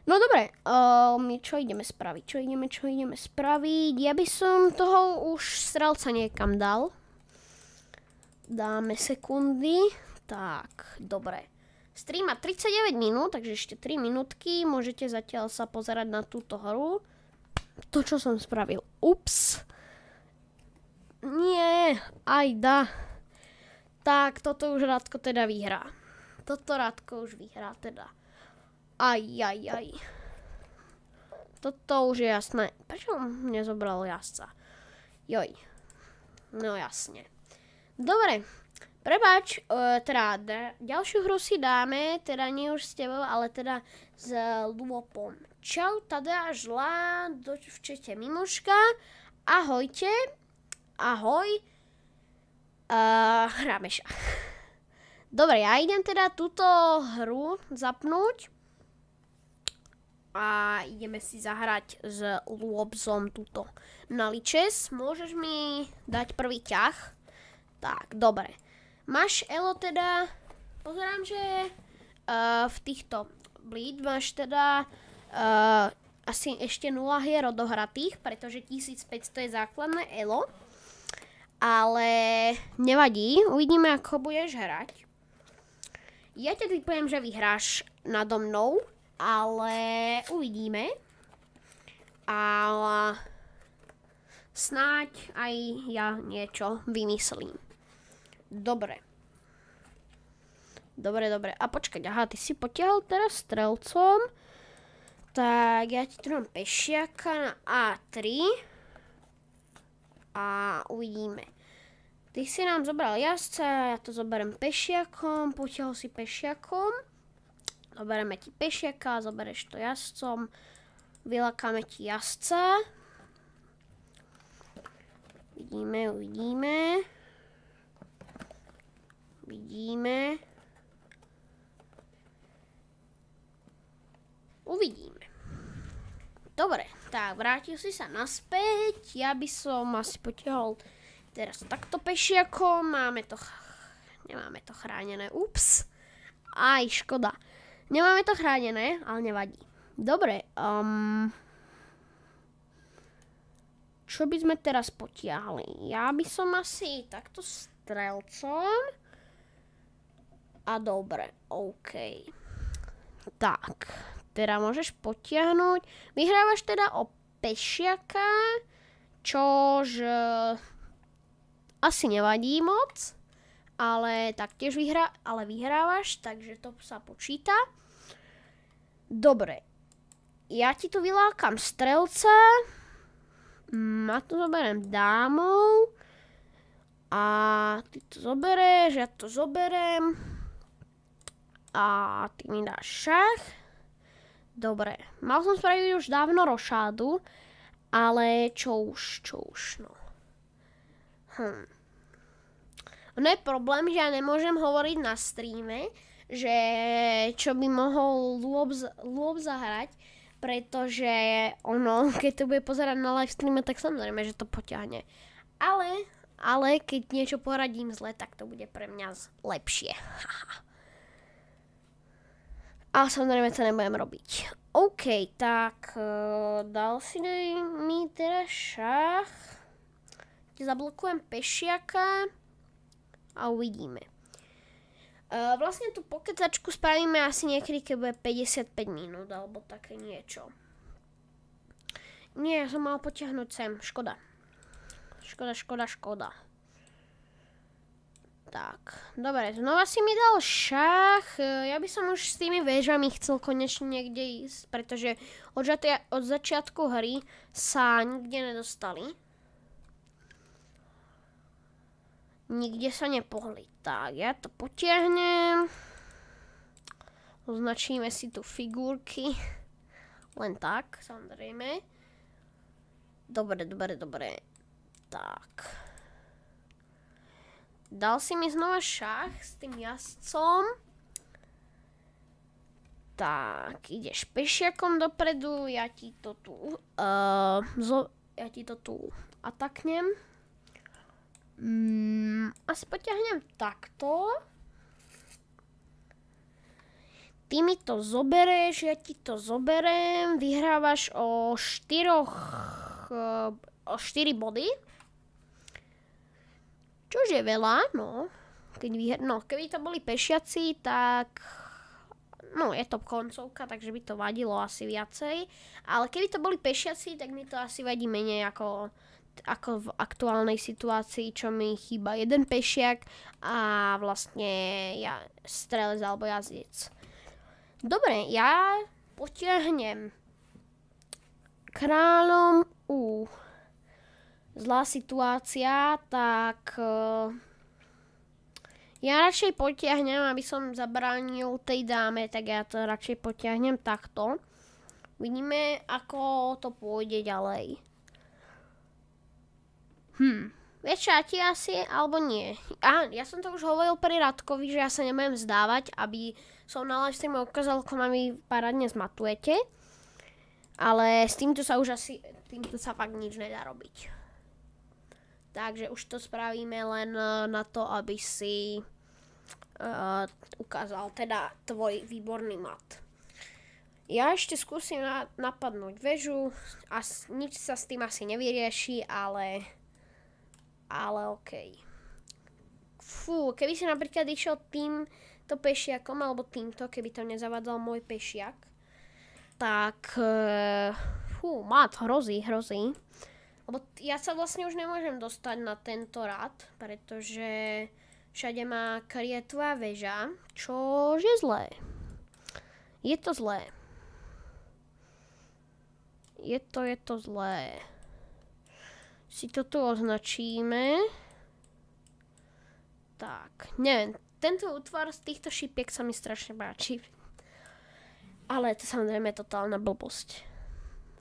No dobre, uh, my čo ideme spraviť? Čo ideme, čo ideme spraviť? Ja by som toho už sralca niekam dal. Dáme sekundy. Tak, dobre. Stream má 39 minút, takže ešte 3 minútky. Môžete zatiaľ sa pozerať na túto hru. To, čo som spravil. Ups. Nie, aj da. Tak, toto už Radko teda vyhrá. Toto Radko už vyhrá teda. Aj, aj, aj. Toto už je jasné. Prečo nezobral jazdca? Joj. No jasne. Dobre, Prebač, uh, teda da, ďalšiu hru si dáme, teda nie už s tebou, ale teda s uh, Luopom. Čau, teda žlá, do včete Mimoška, ahojte, ahoj, uh, e, hráme šach. Dobre, ja idem teda túto hru zapnúť a ideme si zahrať s Lobzom túto na ličes. Môžeš mi dať prvý ťah? Tak, dobre. Máš elo teda, pozerám, že uh, v týchto bleed máš teda uh, asi ešte 0 hier odohratých, pretože 1500 je základné elo. Ale nevadí, uvidíme ako budeš hrať. Ja ťa poviem, že vyhráš nado mnou, ale uvidíme. A snáď aj ja niečo vymyslím. Dobre. Dobre, dobre. A počkať, aha, ty si potiahol teraz strelcom. Tak, ja ti mám pešiaka na A3. A uvidíme. Ty si nám zobral jazdca, ja to zoberiem pešiakom, potiahol si pešiakom. Zoberieme ti pešiaka, zobereš to jazdcom. Vylakáme ti jazdca. Vidíme, uvidíme. uvidíme. Uvidíme. Uvidíme. Dobre, tak vrátil si sa naspäť. Ja by som asi potiahol teraz takto pešiako. Máme to... Nemáme to chránené. Ups. Aj, škoda. Nemáme to chránené, ale nevadí. Dobre, um... Čo by sme teraz potiahli? Ja by som asi takto strelcom... A dobre, OK. Tak, teda môžeš potiahnuť. Vyhrávaš teda o pešiaka, čož e, asi nevadí moc, ale taktiež vyhrá, ale vyhrávaš, takže to sa počíta. Dobre, ja ti tu vylákam strelca, mm, ma tu zoberiem dámu. a ty to zobereš, ja to zoberiem. A ty mi dáš šach. Dobre, mal som spraviť už dávno rošádu, ale čo už, čo už, no. Hm. No je problém, že ja nemôžem hovoriť na streame, že čo by mohol Lôb, Lôb zahrať, pretože ono, keď to bude pozerať na live streame, tak samozrejme, že to poťahne. Ale, ale keď niečo poradím zle, tak to bude pre mňa lepšie. Haha. A samozrejme sa nebudem robiť. OK, tak uh, dal si mi teraz šach. Zablokujem pešiaka a uvidíme. Uh, vlastne tú pokecačku spravíme asi niekedy, keď bude 55 minút alebo také niečo. Nie, ja som mal potiahnuť sem. Škoda. Škoda, škoda, škoda. Tak, dobre, znova si mi dal šach. E, ja by som už s tými väžami chcel konečne niekde ísť, pretože od, žatia, od začiatku hry sa nikde nedostali. Nikde sa nepohli. Tak, ja to potiahnem. Označíme si tu figurky. Len tak, samozrejme. Dobre, dobre, dobre. Tak. Dal si mi znova šach s tým jazdcom. Tak, ideš pešiakom dopredu, ja ti to tu, uh, zo, ja ti to tu ataknem. Mm, asi potiahnem takto. Ty mi to zobereš, ja ti to zoberem, vyhrávaš o 4 eh, o 4 body. Čož je veľa, no. Keď vyhr... No, keby to boli pešiaci, tak... No, je to koncovka, takže by to vadilo asi viacej. Ale keby to boli pešiaci, tak mi to asi vadí menej ako, ako v aktuálnej situácii, čo mi chýba jeden pešiak a vlastne ja strelec alebo jazdec. Dobre, ja potiahnem kráľom u zlá situácia, tak uh, ja radšej potiahnem, aby som zabránil tej dáme, tak ja to radšej potiahnem takto. Vidíme, ako to pôjde ďalej. Hm. Vieš ti asi, alebo nie. A ja som to už hovoril pri Radkovi, že ja sa nebudem vzdávať, aby som na live streamu ukázal, ako ma vy parádne zmatujete. Ale s týmto sa už asi, týmto sa fakt nič nedá robiť. Takže už to spravíme len e, na to, aby si uh, ukázal teda tvoj výborný mat. Ja ešte skúsim na, napadnúť väžu a nič sa s tým asi nevyrieši, ale ale okej. Okay. Fú, keby si napríklad išiel týmto pešiakom alebo týmto, keby to nezavadzal môj pešiak, tak uh, fú, mat hrozí, hrozí. Lebo ja sa vlastne už nemôžem dostať na tento rad, pretože všade má krietová väža, čo je zlé. Je to zlé. Je to, je to zlé. Si to tu označíme. Tak, neviem. Tento útvar z týchto šipiek sa mi strašne báči. Ale to samozrejme je totálna blbosť.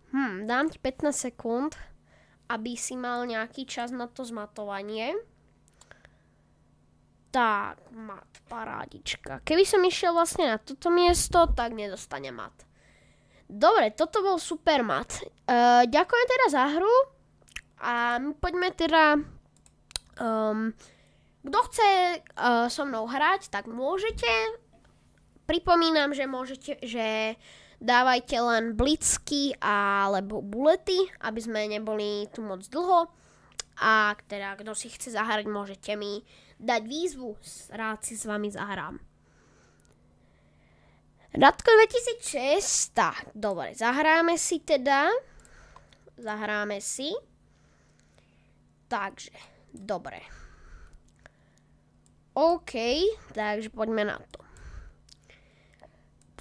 Hm, dám ti 15 sekúnd aby si mal nejaký čas na to zmatovanie. Tak, mat, parádička. Keby som išiel vlastne na toto miesto, tak nedostane mat. Dobre, toto bol super mat. E, ďakujem teda za hru. A my poďme teda... Um, kto chce uh, so mnou hrať, tak môžete. Pripomínam, že môžete, že Dávajte len blicky alebo bulety, aby sme neboli tu moc dlho. A teda, kto si chce zahrať, môžete mi dať výzvu. Rád si s vami zahrám. Radko 2006, tak, dobre, zahráme si teda. Zahráme si. Takže, dobre. OK, takže poďme na to.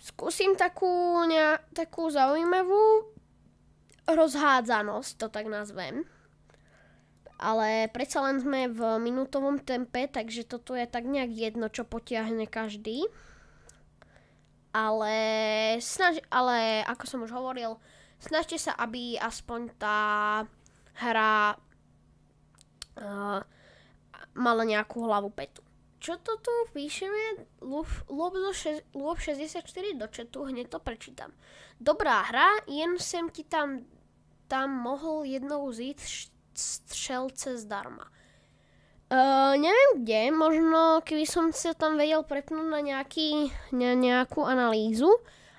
Skúsim takú, ne, takú zaujímavú rozhádzanosť, to tak nazvem. Ale predsa len sme v minútovom tempe, takže toto je tak nejak jedno, čo potiahne každý. Ale, snaž, ale ako som už hovoril, snažte sa, aby aspoň tá hra uh, mala nejakú hlavu petu čo to tu píšeme? Lob, lob 64 do četu, hneď to prečítam. Dobrá hra, jen sem ti tam, tam mohol jednou zít střelce zdarma. Uh, e, neviem kde, možno keby som sa tam vedel prepnúť na, nejaký, na nejakú analýzu,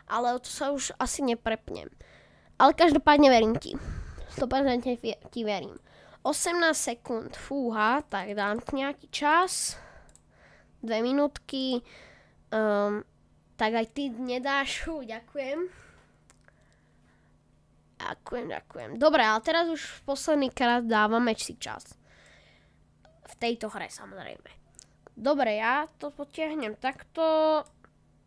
ale to sa už asi neprepnem. Ale každopádne verím ti. 100% ti verím. 18 sekúnd, fúha, tak dám nejaký čas dve minútky. Um, tak aj ty nedáš, ďakujem. Ďakujem, ďakujem. Dobre, ale teraz už posledný krát dávame si čas. V tejto hre samozrejme. Dobre, ja to potiahnem takto.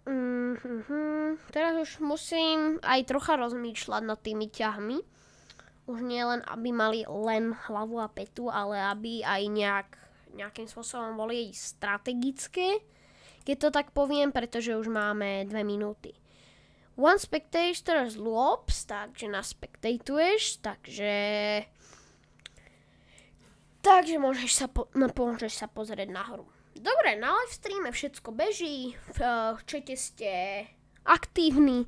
Mm-hmm. Teraz už musím aj trocha rozmýšľať nad tými ťahmi. Už nie len, aby mali len hlavu a petu, ale aby aj nejak nejakým spôsobom boli strategické, keď to tak poviem, pretože už máme dve minúty. One spectator lobs, takže naspektejtuješ, takže... Takže môžeš sa, po, no, môžeš sa pozrieť na hru. Dobre, na live streame všetko beží, v eh, čete ste aktívni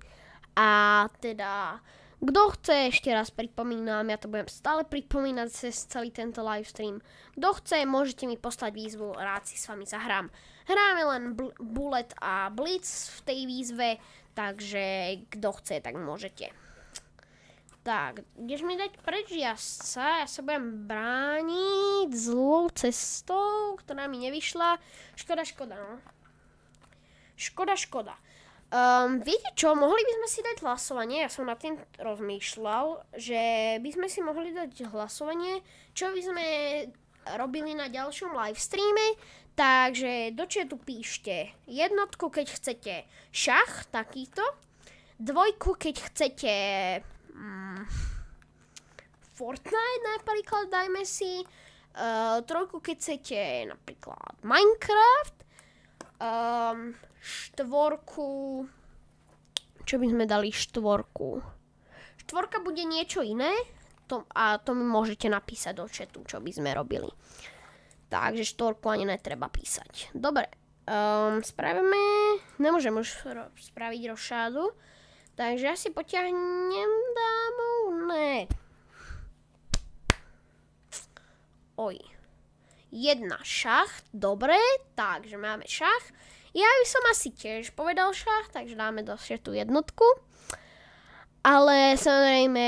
a teda kto chce, ešte raz pripomínam, ja to budem stále pripomínať cez celý tento livestream. Kto chce, môžete mi poslať výzvu, rád si s vami zahrám. Hráme len bullet a blitz v tej výzve, takže kto chce, tak môžete. Tak, kdež mi dať preč jazdca, ja sa budem brániť zlou cestou, ktorá mi nevyšla. Škoda, škoda, no. Škoda, škoda. Um, viete čo, mohli by sme si dať hlasovanie, ja som nad tým rozmýšľal, že by sme si mohli dať hlasovanie, čo by sme robili na ďalšom live takže do tu píšte jednotku, keď chcete šach, takýto, dvojku, keď chcete mm, Fortnite napríklad, dajme si, uh, trojku, keď chcete napríklad Minecraft, um, štvorku... Čo by sme dali štvorku? Štvorka bude niečo iné to, a to mi môžete napísať do chatu, čo by sme robili. Takže štvorku ani netreba písať. Dobre, um, spravíme... Nemôžem už ro spraviť rošádu. Takže ja si potiahnem dámu... Ne. Oj. Jedna šach, dobre, takže máme šach. Ja by som asi tiež povedal šach, takže dáme do tú jednotku. Ale samozrejme,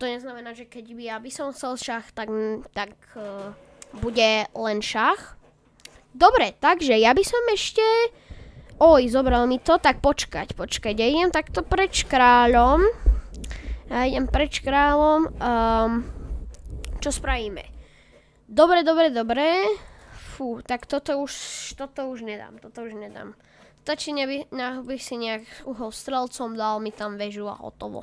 to neznamená, že keď by ja by som chcel šach, tak, tak uh, bude len šach. Dobre, takže ja by som ešte... Oj, zobral mi to, tak počkať, počkať. Ja idem takto preč kráľom. Ja idem preč kráľom. Um, čo spravíme? Dobre, dobre, dobre. Fú, tak toto už, toto už nedám, toto už nedám. Stačí, neby, by si nejak uhol strelcom, dal mi tam väžu a hotovo.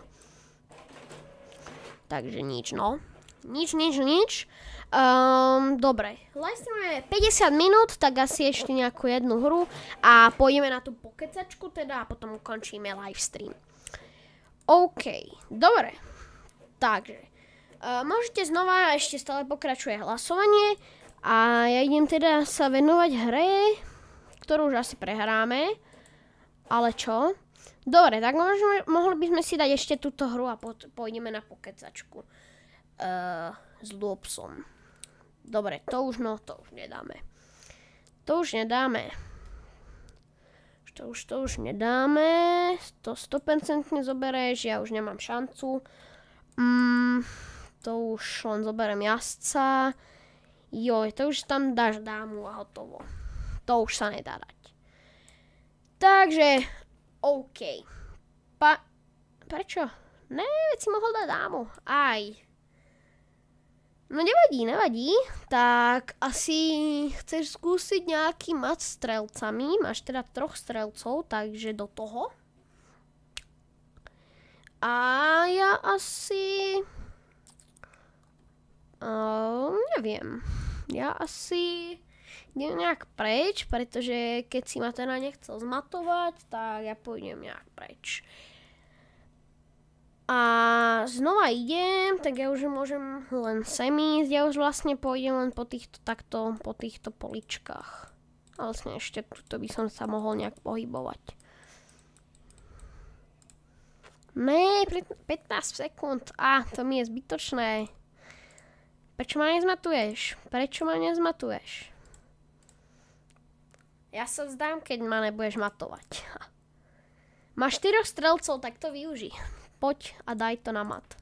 Takže nič, no. Nič, nič, nič. Um, dobre, vlastne máme 50 minút, tak asi ešte nejakú jednu hru a pôjdeme na tú pokecačku teda a potom ukončíme livestream. OK, dobre. Takže, uh, môžete znova, ešte stále pokračuje hlasovanie. A ja idem teda sa venovať hre, ktorú už asi prehráme. Ale čo? Dobre, tak možno, mohli by sme si dať ešte túto hru a pod, pôjdeme na pokecačku. Uh, s Lopsom. Dobre, to už no, to už nedáme. To už nedáme. To už, to už nedáme. To 100% zoberieš, ja už nemám šancu. Mm, to už len zoberiem jazdca. Joj, to už tam dáš dámu a hotovo. To už sa nedá dať. Takže, OK. Pa, prečo? Ne, veď si mohol dať dámu. Aj. No nevadí, nevadí. Tak asi chceš skúsiť nejaký mat strelcami. Máš teda troch strelcov, takže do toho. A ja asi... Uh, neviem. Ja asi idem nejak preč, pretože keď si ma teda nechcel zmatovať, tak ja pôjdem nejak preč. A znova idem, tak ja už môžem len sem ísť, ja už vlastne pôjdem len po týchto takto, po týchto poličkách. A vlastne ešte tuto by som sa mohol nejak pohybovať. Ne, 15 sekúnd. A, to mi je zbytočné. Prečo ma nezmatuješ? Prečo ma nezmatuješ? Ja sa vzdám, keď ma nebudeš matovať. Máš 4 strelcov, tak to využi. Poď a daj to na mat.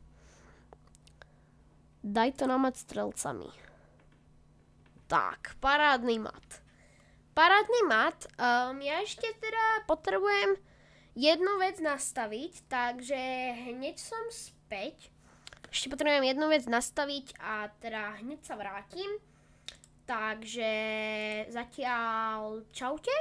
Daj to na mat strelcami. Tak, parádny mat. Parádny mat. Um, ja ešte teda potrebujem jednu vec nastaviť, takže hneď som späť. Ešte potrebujem jednu vec nastaviť a teda hneď sa vrátim. Takže zatiaľ čaute.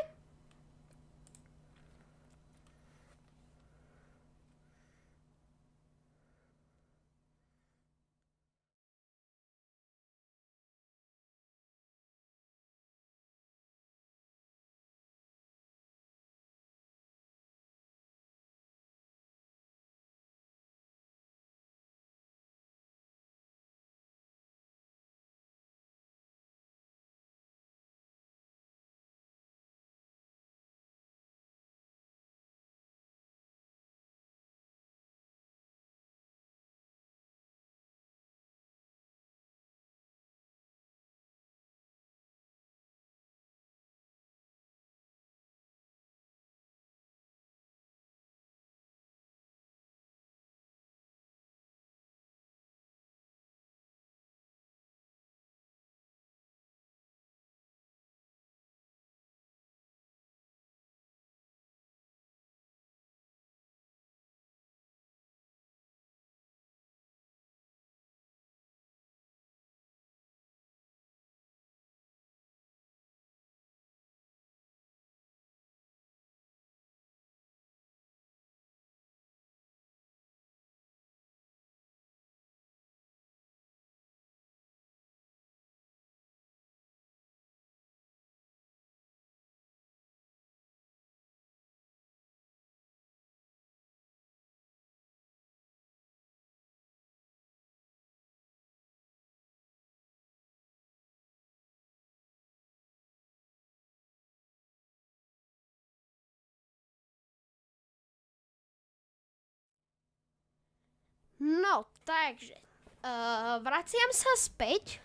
Takže, uh, vraciam sa späť.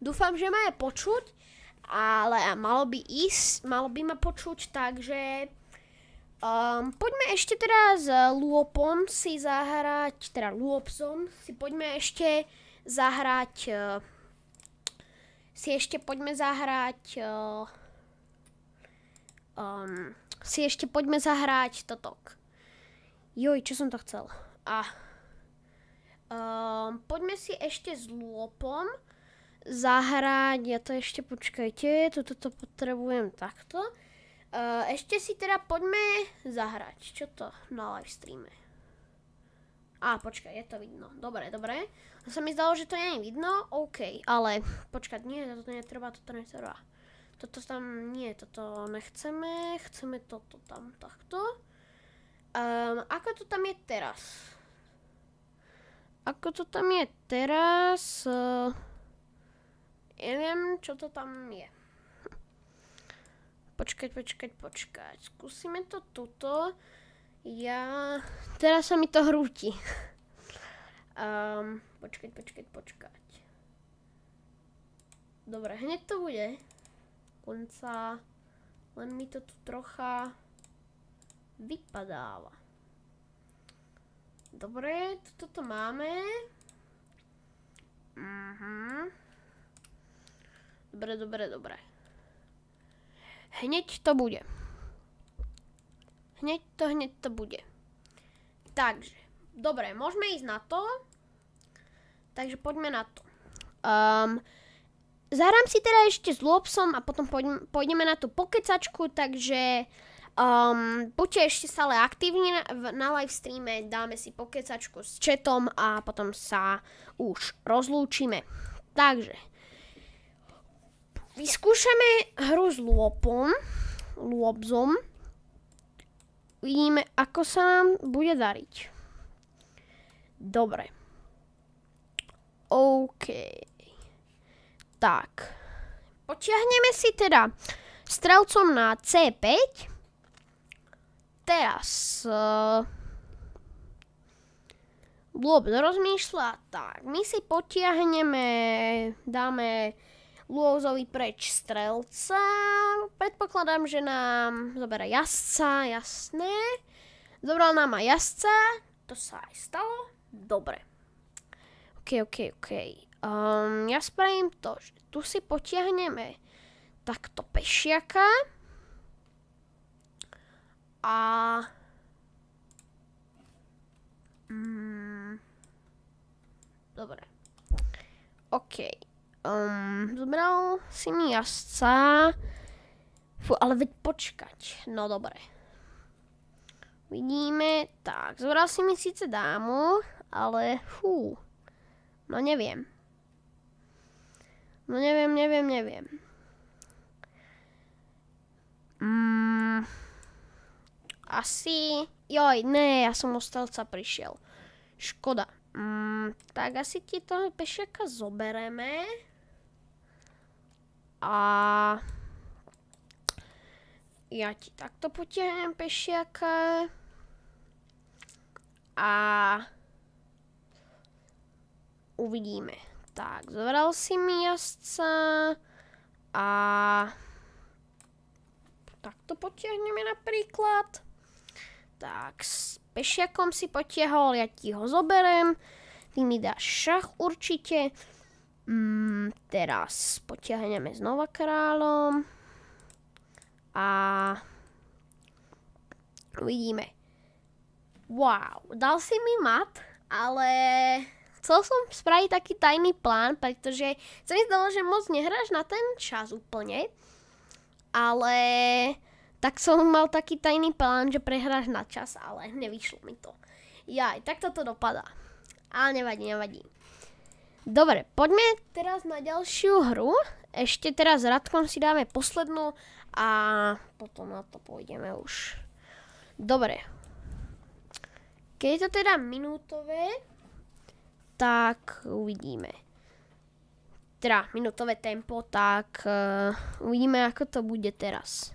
Dúfam, že ma je počuť, ale malo by ísť, malo by ma počuť, takže... Um, poďme ešte teda s Luopom si zahrať, teda Luopsom si poďme ešte zahrať, uh, si ešte poďme zahrať, uh, um, si ešte poďme zahrať toto. Joj, čo som to chcel? Ah, Um, poďme si ešte s lopom zahrať. Ja to ešte počkajte, toto to potrebujem takto. Uh, ešte si teda poďme zahrať. Čo to na live streame? Á, počkaj, je to vidno. Dobre, dobre. To sa mi zdalo, že to nie je vidno. OK, ale počkať, nie, toto netreba, toto netreba. Toto tam nie, toto nechceme. Chceme toto tam takto. Um, ako to tam je teraz? Ako to tam je teraz? Uh, neviem, čo to tam je. Počkať, počkať, počkať. Skúsime to tuto. Ja... Teraz sa mi to hrúti. Um, počkať, počkať, počkať. Dobre, hneď to bude. Konca. Len mi to tu trocha vypadáva. Dobre, toto to máme. Aha. Dobre, dobre, dobre. Hneď to bude. Hneď to, hneď to bude. Takže, dobre, môžeme ísť na to. Takže poďme na to. Um, zahrám si teda ešte s Lobsom a potom pôjdeme na tú pokecačku, takže Um, buďte ešte stále aktívni na, na live dáme si pokecačku s chatom a potom sa už rozlúčime. Takže, vyskúšame hru s lopom, lopzom. Vidíme, ako sa nám bude dariť. Dobre. OK. Tak. Potiahneme si teda strelcom na C5 teraz uh, eh, Lôb rozmýšľa, tak my si potiahneme, dáme Lôzovi preč strelca, predpokladám, že nám zoberá jazdca, jasné. Zobral nám aj jazdca, to sa aj stalo, dobre. OK, OK, OK. Um, ja spravím to, že tu si potiahneme takto pešiaka. A... Mm. Dobre. OK. Um, zobral si mi jazdca. Fú, ale veď počkať. No dobre. Vidíme. Tak, zobral si mi síce dámu, ale fú. No neviem. No neviem, neviem, neviem. Mm. Asi... Joj, ne, ja som o strelca prišiel. Škoda. Mm, tak asi ti toho pešiaka zobereme. A... Ja ti takto potiahnem pešiaka. A... Uvidíme. Tak, zobral si mi jazdca. A... Takto potiahneme napríklad. Tak, s pešiakom si potiahol, ja ti ho zoberem. Ty mi dáš šach určite. Mm, teraz potiahneme znova kráľom. A uvidíme. Wow, dal si mi mat, ale chcel som spraviť taký tajný plán, pretože sa mi zdalo, že moc nehráš na ten čas úplne. Ale tak som mal taký tajný plán, že prehráš na čas, ale nevyšlo mi to. Jaj, tak toto dopadá. Ale nevadí, nevadí. Dobre, poďme teraz na ďalšiu hru. Ešte teraz s Radkom si dáme poslednú a potom na to pôjdeme už. Dobre. Keď je to teda minútové, tak uvidíme. Teda minútové tempo, tak uh, uvidíme, ako to bude teraz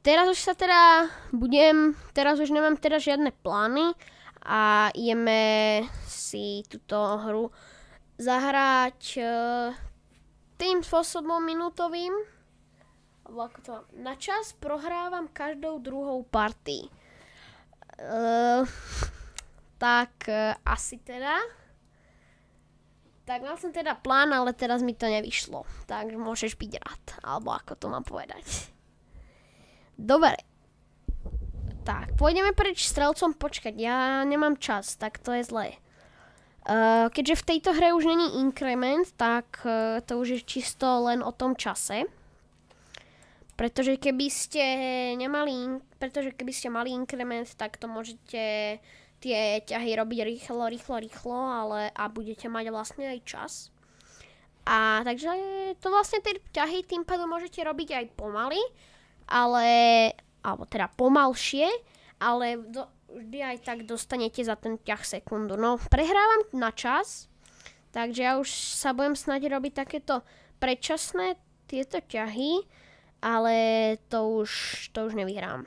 teraz už sa teda budem, teraz už nemám teda žiadne plány a ideme si túto hru zahrať e, tým spôsobom minútovým, ako to, na čas prohrávam každou druhou party. E, tak e, asi teda. Tak mal som teda plán, ale teraz mi to nevyšlo. Takže môžeš byť rád. Alebo ako to mám povedať. Dobre. Tak, pôjdeme preč strelcom, počkať, ja nemám čas, tak to je zlé. Uh, keďže v tejto hre už není inkrement, tak uh, to už je čisto len o tom čase. Pretože keby ste nemali, pretože keby ste mali increment, tak to môžete tie ťahy robiť rýchlo, rýchlo, rýchlo, ale a budete mať vlastne aj čas. A takže to vlastne tie ťahy tým pádom môžete robiť aj pomaly, ale, alebo teda pomalšie, ale do, vždy aj tak dostanete za ten ťah sekundu. No, prehrávam na čas, takže ja už sa budem snať robiť takéto predčasné tieto ťahy, ale to už, to už nevyhrám.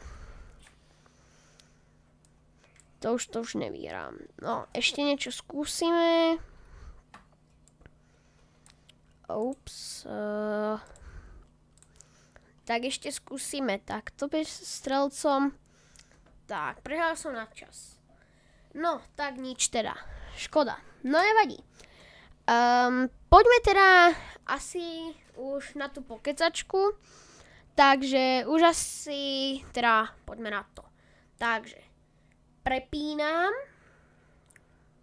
To už, to už nevyhrám. No, ešte niečo skúsime. Oops. Uh... Eh, tak ešte skúsime takto bez strelcom. Tak, prehral som na čas. No, tak nič teda. Škoda. No nevadí. Um, poďme teda asi už na tú pokecačku. Takže už asi, teda poďme na to. Takže, prepínam.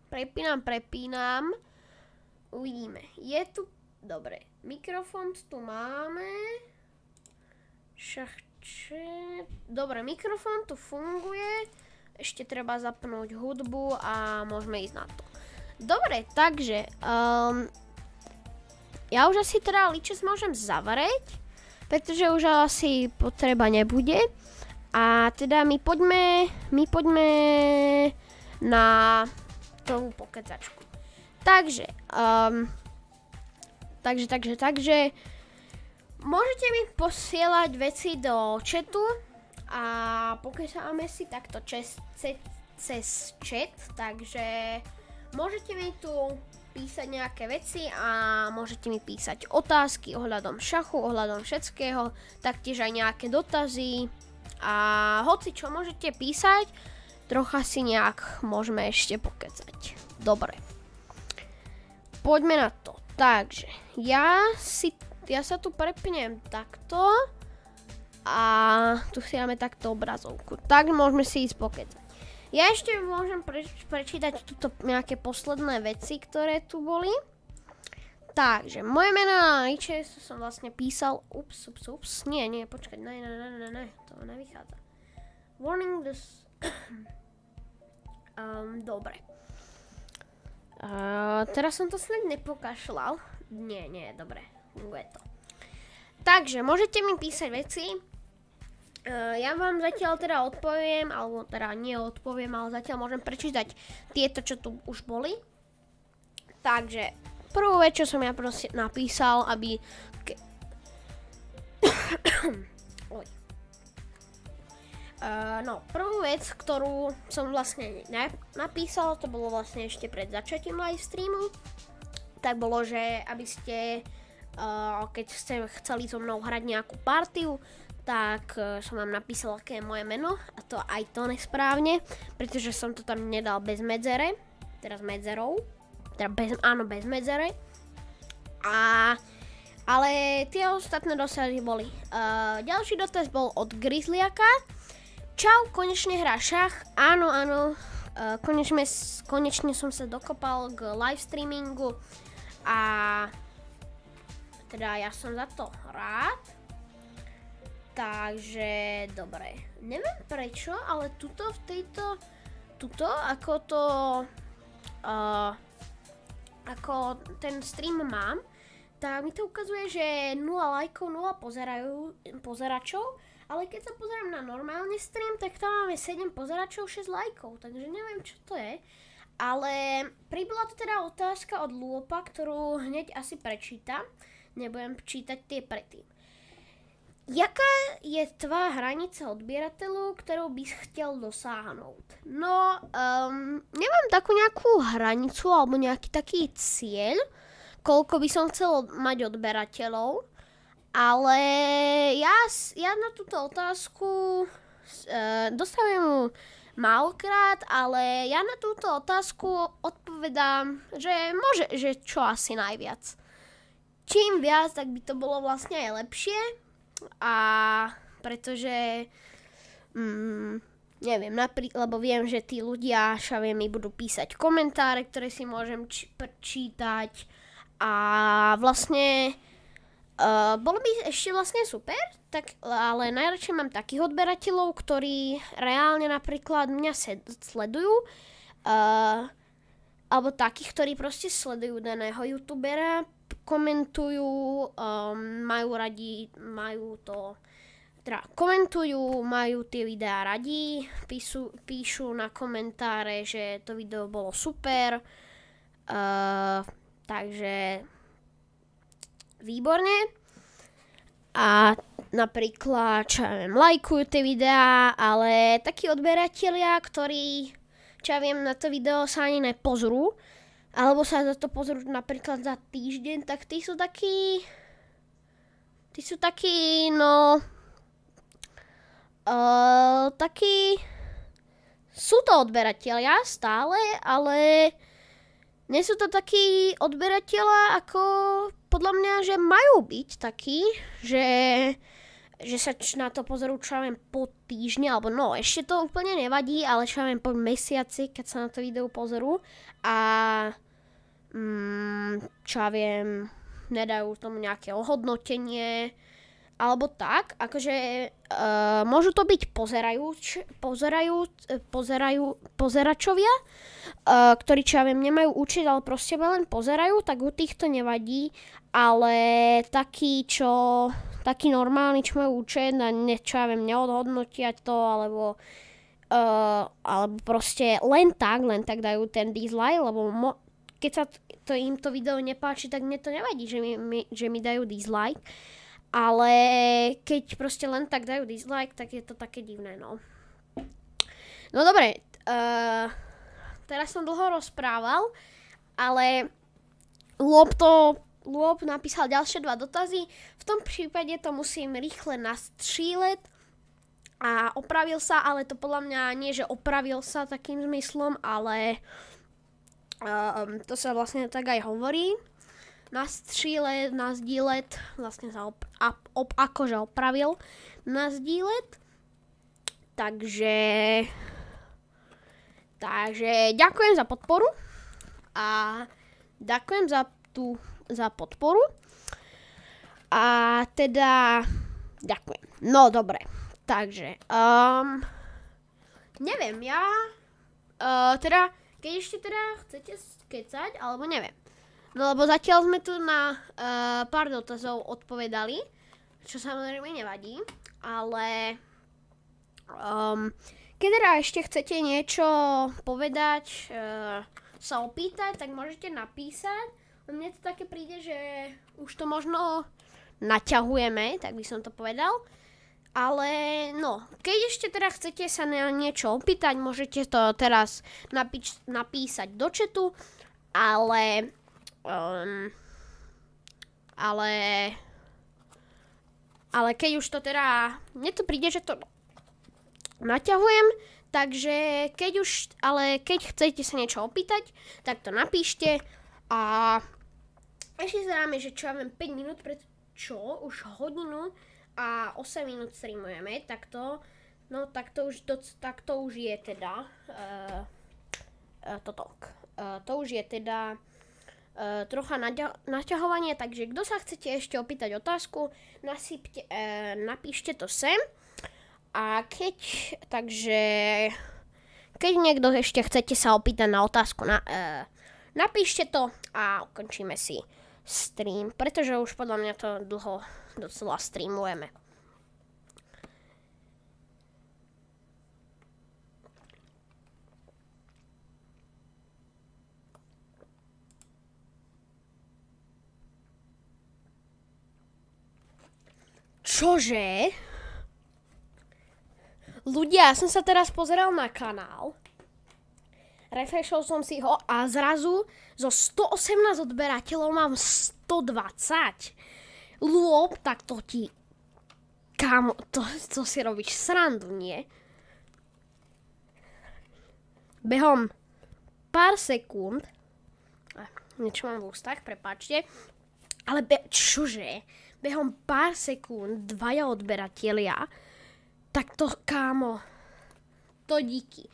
Prepínam, prepínam. Uvidíme. Je tu, dobre, mikrofon tu máme. Šachče... Dobre, mikrofón tu funguje. Ešte treba zapnúť hudbu a môžeme ísť na to. Dobre, takže... Um, ja už asi teda ličes môžem zavrieť, pretože už asi potreba nebude. A teda my poďme, my poďme na tú pokecačku. Takže, um, takže, takže, takže, Môžete mi posielať veci do chatu a pokesáme si takto čes, ce, cez chat, takže môžete mi tu písať nejaké veci a môžete mi písať otázky ohľadom šachu, ohľadom všetkého, taktiež aj nejaké dotazy a hoci čo môžete písať, trocha si nejak môžeme ešte pokecať. Dobre. Poďme na to. Takže, ja si ja sa tu prepnem takto a tu si dáme takto obrazovku. Tak môžeme si ísť pokecať. Ja ešte môžem prečítať tuto nejaké posledné veci, ktoré tu boli. Takže, moje meno na IČS som vlastne písal, ups, ups, ups, nie, nie, počkať, ne, ne, ne, ne, ne, to nevychádza. Warning this... um, dobre. Uh, teraz som to snad nepokašľal. Nie, nie, dobre funguje to. Takže môžete mi písať veci. Uh, ja vám zatiaľ teda odpoviem, alebo teda neodpoviem, ale zatiaľ môžem prečítať tieto, čo tu už boli. Takže prvú vec, čo som ja proste napísal, aby... Ke... uh, no, prvú vec, ktorú som vlastne napísal, to bolo vlastne ešte pred začatím live streamu, tak bolo, že aby ste uh, Eh, keď ste chceli so mnou hrať nejakú partiu, tak eh, som vám napísal, aké je moje meno a to aj to nesprávne, pretože som to tam nedal bez medzere, teraz medzerou, teda bez, áno, bez medzere. A, ale tie ostatné dosahy boli. Uh, ďalší dotaz bol od Grizzliaka. Čau, konečne hrá šach. Áno, áno, uh, konečne, konečne som sa dokopal k live streamingu a teda ja som za to rád. Takže, dobre. Neviem prečo, ale tuto v tejto... Tuto, ako to... Uh, ako ten stream mám, tak mi to ukazuje, že 0 lajkov, 0 pozeračov, ale keď sa pozerám na normálny stream, tak tam máme 7 pozeračov, 6 lajkov, takže neviem, čo to je. Ale pribola tu teda otázka od Luopa, ktorú hneď asi prečítam nebudem čítať tie predtým. Jaká je tvá hranica odbierateľov, ktorou by si chcel dosáhnout? No, um, nemám takú nejakú hranicu alebo nejaký taký cieľ, koľko by som chcel mať odberateľov, ale ja, ja na túto otázku uh, eh, dostávam mu málokrát, ale ja na túto otázku odpovedám, že môže, že čo asi najviac čím viac, tak by to bolo vlastne aj lepšie. A pretože... Mm, neviem, napríklad, lebo viem, že tí ľudia šavie mi budú písať komentáre, ktoré si môžem čítať. a vlastne uh, bolo by ešte vlastne super, tak, ale najradšej mám takých odberateľov, ktorí reálne napríklad mňa sed- sledujú, uh, alebo takých, ktorí proste sledujú daného youtubera, komentujú, um, majú radi, majú to, teda komentujú, majú tie videá radi, píšu, píšu na komentáre, že to video bolo super, uh, takže výborne. A napríklad, čo ja viem, lajkujú tie videá, ale takí odberatelia, ktorí, čo ja viem, na to video sa ani nepozrú, alebo sa za to pozrú napríklad za týždeň, tak tí sú takí... Tí sú takí, no... Uh, takí... Sú to odberatelia stále, ale... Nie sú to takí odberatelia, ako podľa mňa, že majú byť takí, že že sa na to pozerú, čo viem, po týždni, alebo no, ešte to úplne nevadí, ale čo viem, po mesiaci, keď sa na to video pozerú a mm, čo ja viem, nedajú tomu nejaké ohodnotenie alebo tak, akože uh, môžu to byť pozerajúč, pozerajú, e, pozerajú, pozeračovia, uh, ktorí čo ja viem, nemajú účet, ale proste len pozerajú, tak u týchto nevadí, ale takí, čo taký normálny, čo majú účet a ne, čo ja viem, neodhodnotia to, alebo uh, Eh, alebo proste len tak, len tak dajú ten dislike, lebo mo- keď sa to im to video nepáči, tak mne to nevadí, že mi, mi, že mi dajú dislike. Ale keď proste len tak dajú dislike, tak je to také divné, no. No dobre, uh, teraz som dlho rozprával, ale Lob to Lop napísal ďalšie dva dotazy. V tom prípade to musím rýchle nastřílet a opravil sa, ale to podľa mňa nie, že opravil sa takým zmyslom, ale um, to sa vlastne tak aj hovorí. Na střílet, na sdílet, vlastne sa op, op, op, akože opravil, na sdílet. Takže, takže ďakujem za podporu a ďakujem za tú, za podporu. A teda, ďakujem. No, dobre. Takže, um, neviem, ja, uh, teda, keď ešte teda chcete skecať, alebo neviem. No lebo zatiaľ sme tu na uh, pár dotazov odpovedali, čo samozrejme nevadí, ale um, keď teda ešte chcete niečo povedať, uh, sa opýtať, tak môžete napísať. Mne to také príde, že už to možno naťahujeme, tak by som to povedal. Ale no, keď ešte teda chcete sa na niečo opýtať, môžete to teraz napíč, napísať do četu, ale... Um, ale... Ale keď už to teda... Mne to príde, že to naťahujem, takže keď už... Ale keď chcete sa niečo opýtať, tak to napíšte a... Ešte sa dáme, že čo ja viem, 5 minút pred čo? Už hodinu a 8 minút streamujeme, to, No tak to už, to, tak to už je teda uh, eh, uh, eh, toto. Uh, eh, to už je teda uh, trocha naďa- naťahovanie, takže kto sa chcete ešte opýtať otázku, nasypte, uh, napíšte to sem. A keď, takže, keď niekto ešte chcete sa opýtať na otázku, na, uh, napíšte to a ukončíme si stream, pretože už podľa mňa to dlho docela streamujeme. Čože? Ľudia, ja som sa teraz pozeral na kanál. Refreshol som si ho a zrazu zo 118 odberateľov mám 120 lôb, tak to ti... Kámo, to, to si robíš srandu, nie? Behom pár sekúnd... Niečo mám v ústach, prepáčte. Ale be, čože? Behom pár sekúnd dvaja odberatelia, tak to kámo, to díky.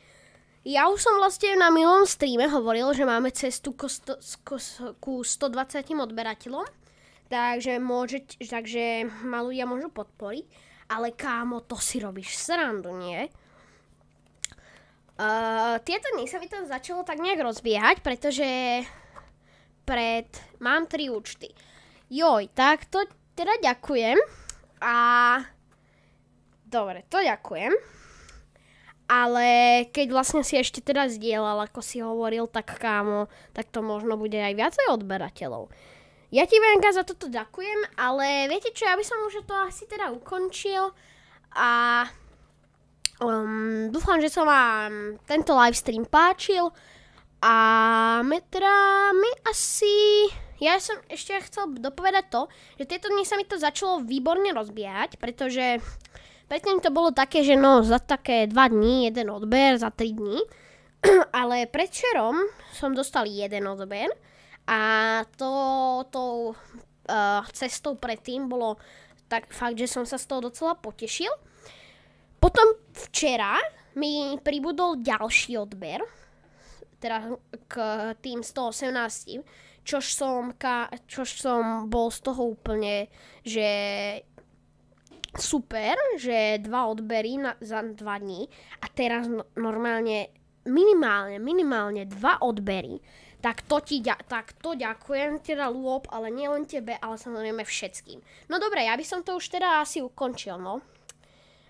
Ja už som vlastne na minulom streame hovoril, že máme cestu ku 120 odberateľom. Takže, môže, takže ma ľudia môžu podporiť, ale kámo, to si robíš srandu, nie? Uh, tieto dni sa mi to začalo tak nejak rozbiehať, pretože pred... mám tri účty. Joj, tak to teda ďakujem. A... Dobre, to ďakujem. Ale keď vlastne si ešte teda zdieľal, ako si hovoril, tak kámo, tak to možno bude aj viacej odberateľov. Ja ti, Venka, za toto ďakujem, ale viete čo, ja by som už to asi teda ukončil a um, dúfam, že sa vám tento livestream páčil a my teda, my asi, ja som ešte chcel dopovedať to, že tieto dni sa mi to začalo výborne rozbiehať, pretože predtým to bolo také, že no za také dva dní jeden odber, za 3 dní, ale predčerom som dostal jeden odber, a to tou uh, e, cestou predtým bolo tak fakt, že som sa z toho docela potešil. Potom včera mi pribudol ďalší odber, teda k tým 118, čož som, ka, čož som bol z toho úplne, že super, že dva odbery na, za dva dní a teraz no, normálne minimálne, minimálne dva odbery tak to ti ďa, tak to ďakujem teda Lôb, ale nielen tebe, ale samozrejme všetkým. No dobre, ja by som to už teda asi ukončil, no.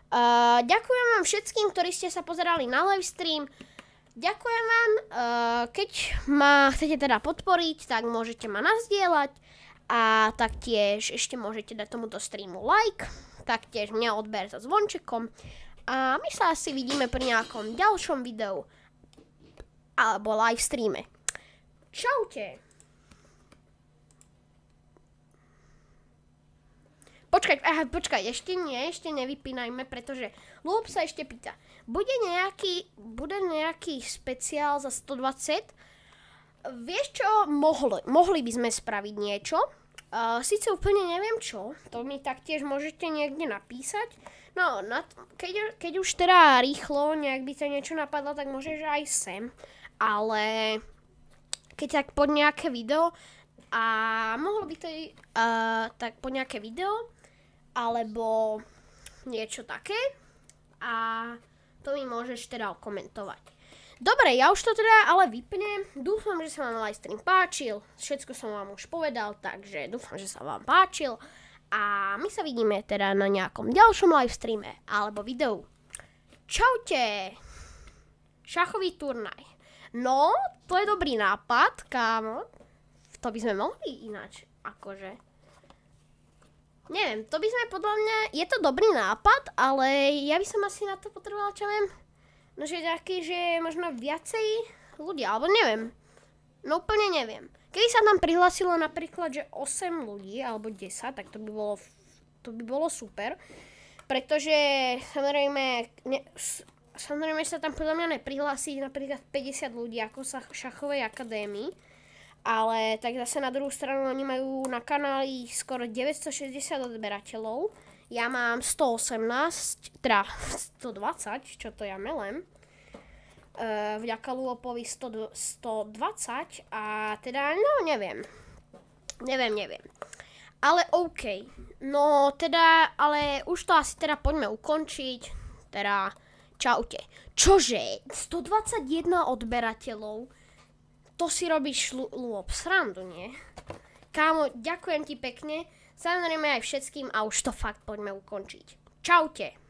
Uh, ďakujem vám všetkým, ktorí ste sa pozerali na live stream. Ďakujem vám, uh, keď ma chcete teda podporiť, tak môžete ma nazdieľať a taktiež ešte môžete dať tomuto streamu like, taktiež mňa odber za zvončekom a my sa asi vidíme pri nejakom ďalšom videu alebo live streame. Čaute. Počkať, aha, počkaj, ešte nie, ešte nevypínajme, pretože Lúb sa ešte pýta. Bude nejaký, bude nejaký špeciál za 120? Vieš čo, mohli, mohli by sme spraviť niečo. Uh, Sice úplne neviem čo, to mi taktiež môžete niekde napísať. No, nad, keď, keď už teda rýchlo nejak by to niečo napadlo, tak môžeš aj sem. Ale keď tak pod nejaké video a mohlo by to uh, tak po nejaké video alebo niečo také a to mi môžeš teda komentovať. Dobre, ja už to teda ale vypnem. Dúfam, že sa vám live stream páčil. Všetko som vám už povedal, takže dúfam, že sa vám páčil. A my sa vidíme teda na nejakom ďalšom live streame alebo videu. Čaute! Šachový turnaj. No, to je dobrý nápad, kámo. To by sme mohli ináč, akože. Neviem, to by sme podľa mňa... Je to dobrý nápad, ale ja by som asi na to potrebovala, čo viem. No že taký, že možno viacej ľudí, alebo neviem. No úplne neviem. Keby sa nám prihlásilo napríklad, že 8 ľudí, alebo 10, tak to by bolo, to by bolo super. Pretože samozrejme samozrejme sa tam podľa mňa neprihlási napríklad 50 ľudí ako sa v šachovej akadémii, ale tak zase na druhú stranu oni majú na kanáli skoro 960 odberateľov, ja mám 118, teda 120, čo to ja melem, e, vďaka Luopovi 100, 120 a teda no neviem, neviem, neviem. Ale OK, no teda, ale už to asi teda poďme ukončiť, teda Čaute. Čože? 121 odberateľov? To si robíš lúb srandu, nie? Kámo, ďakujem ti pekne. Samozrejme aj všetkým a už to fakt poďme ukončiť. Čaute.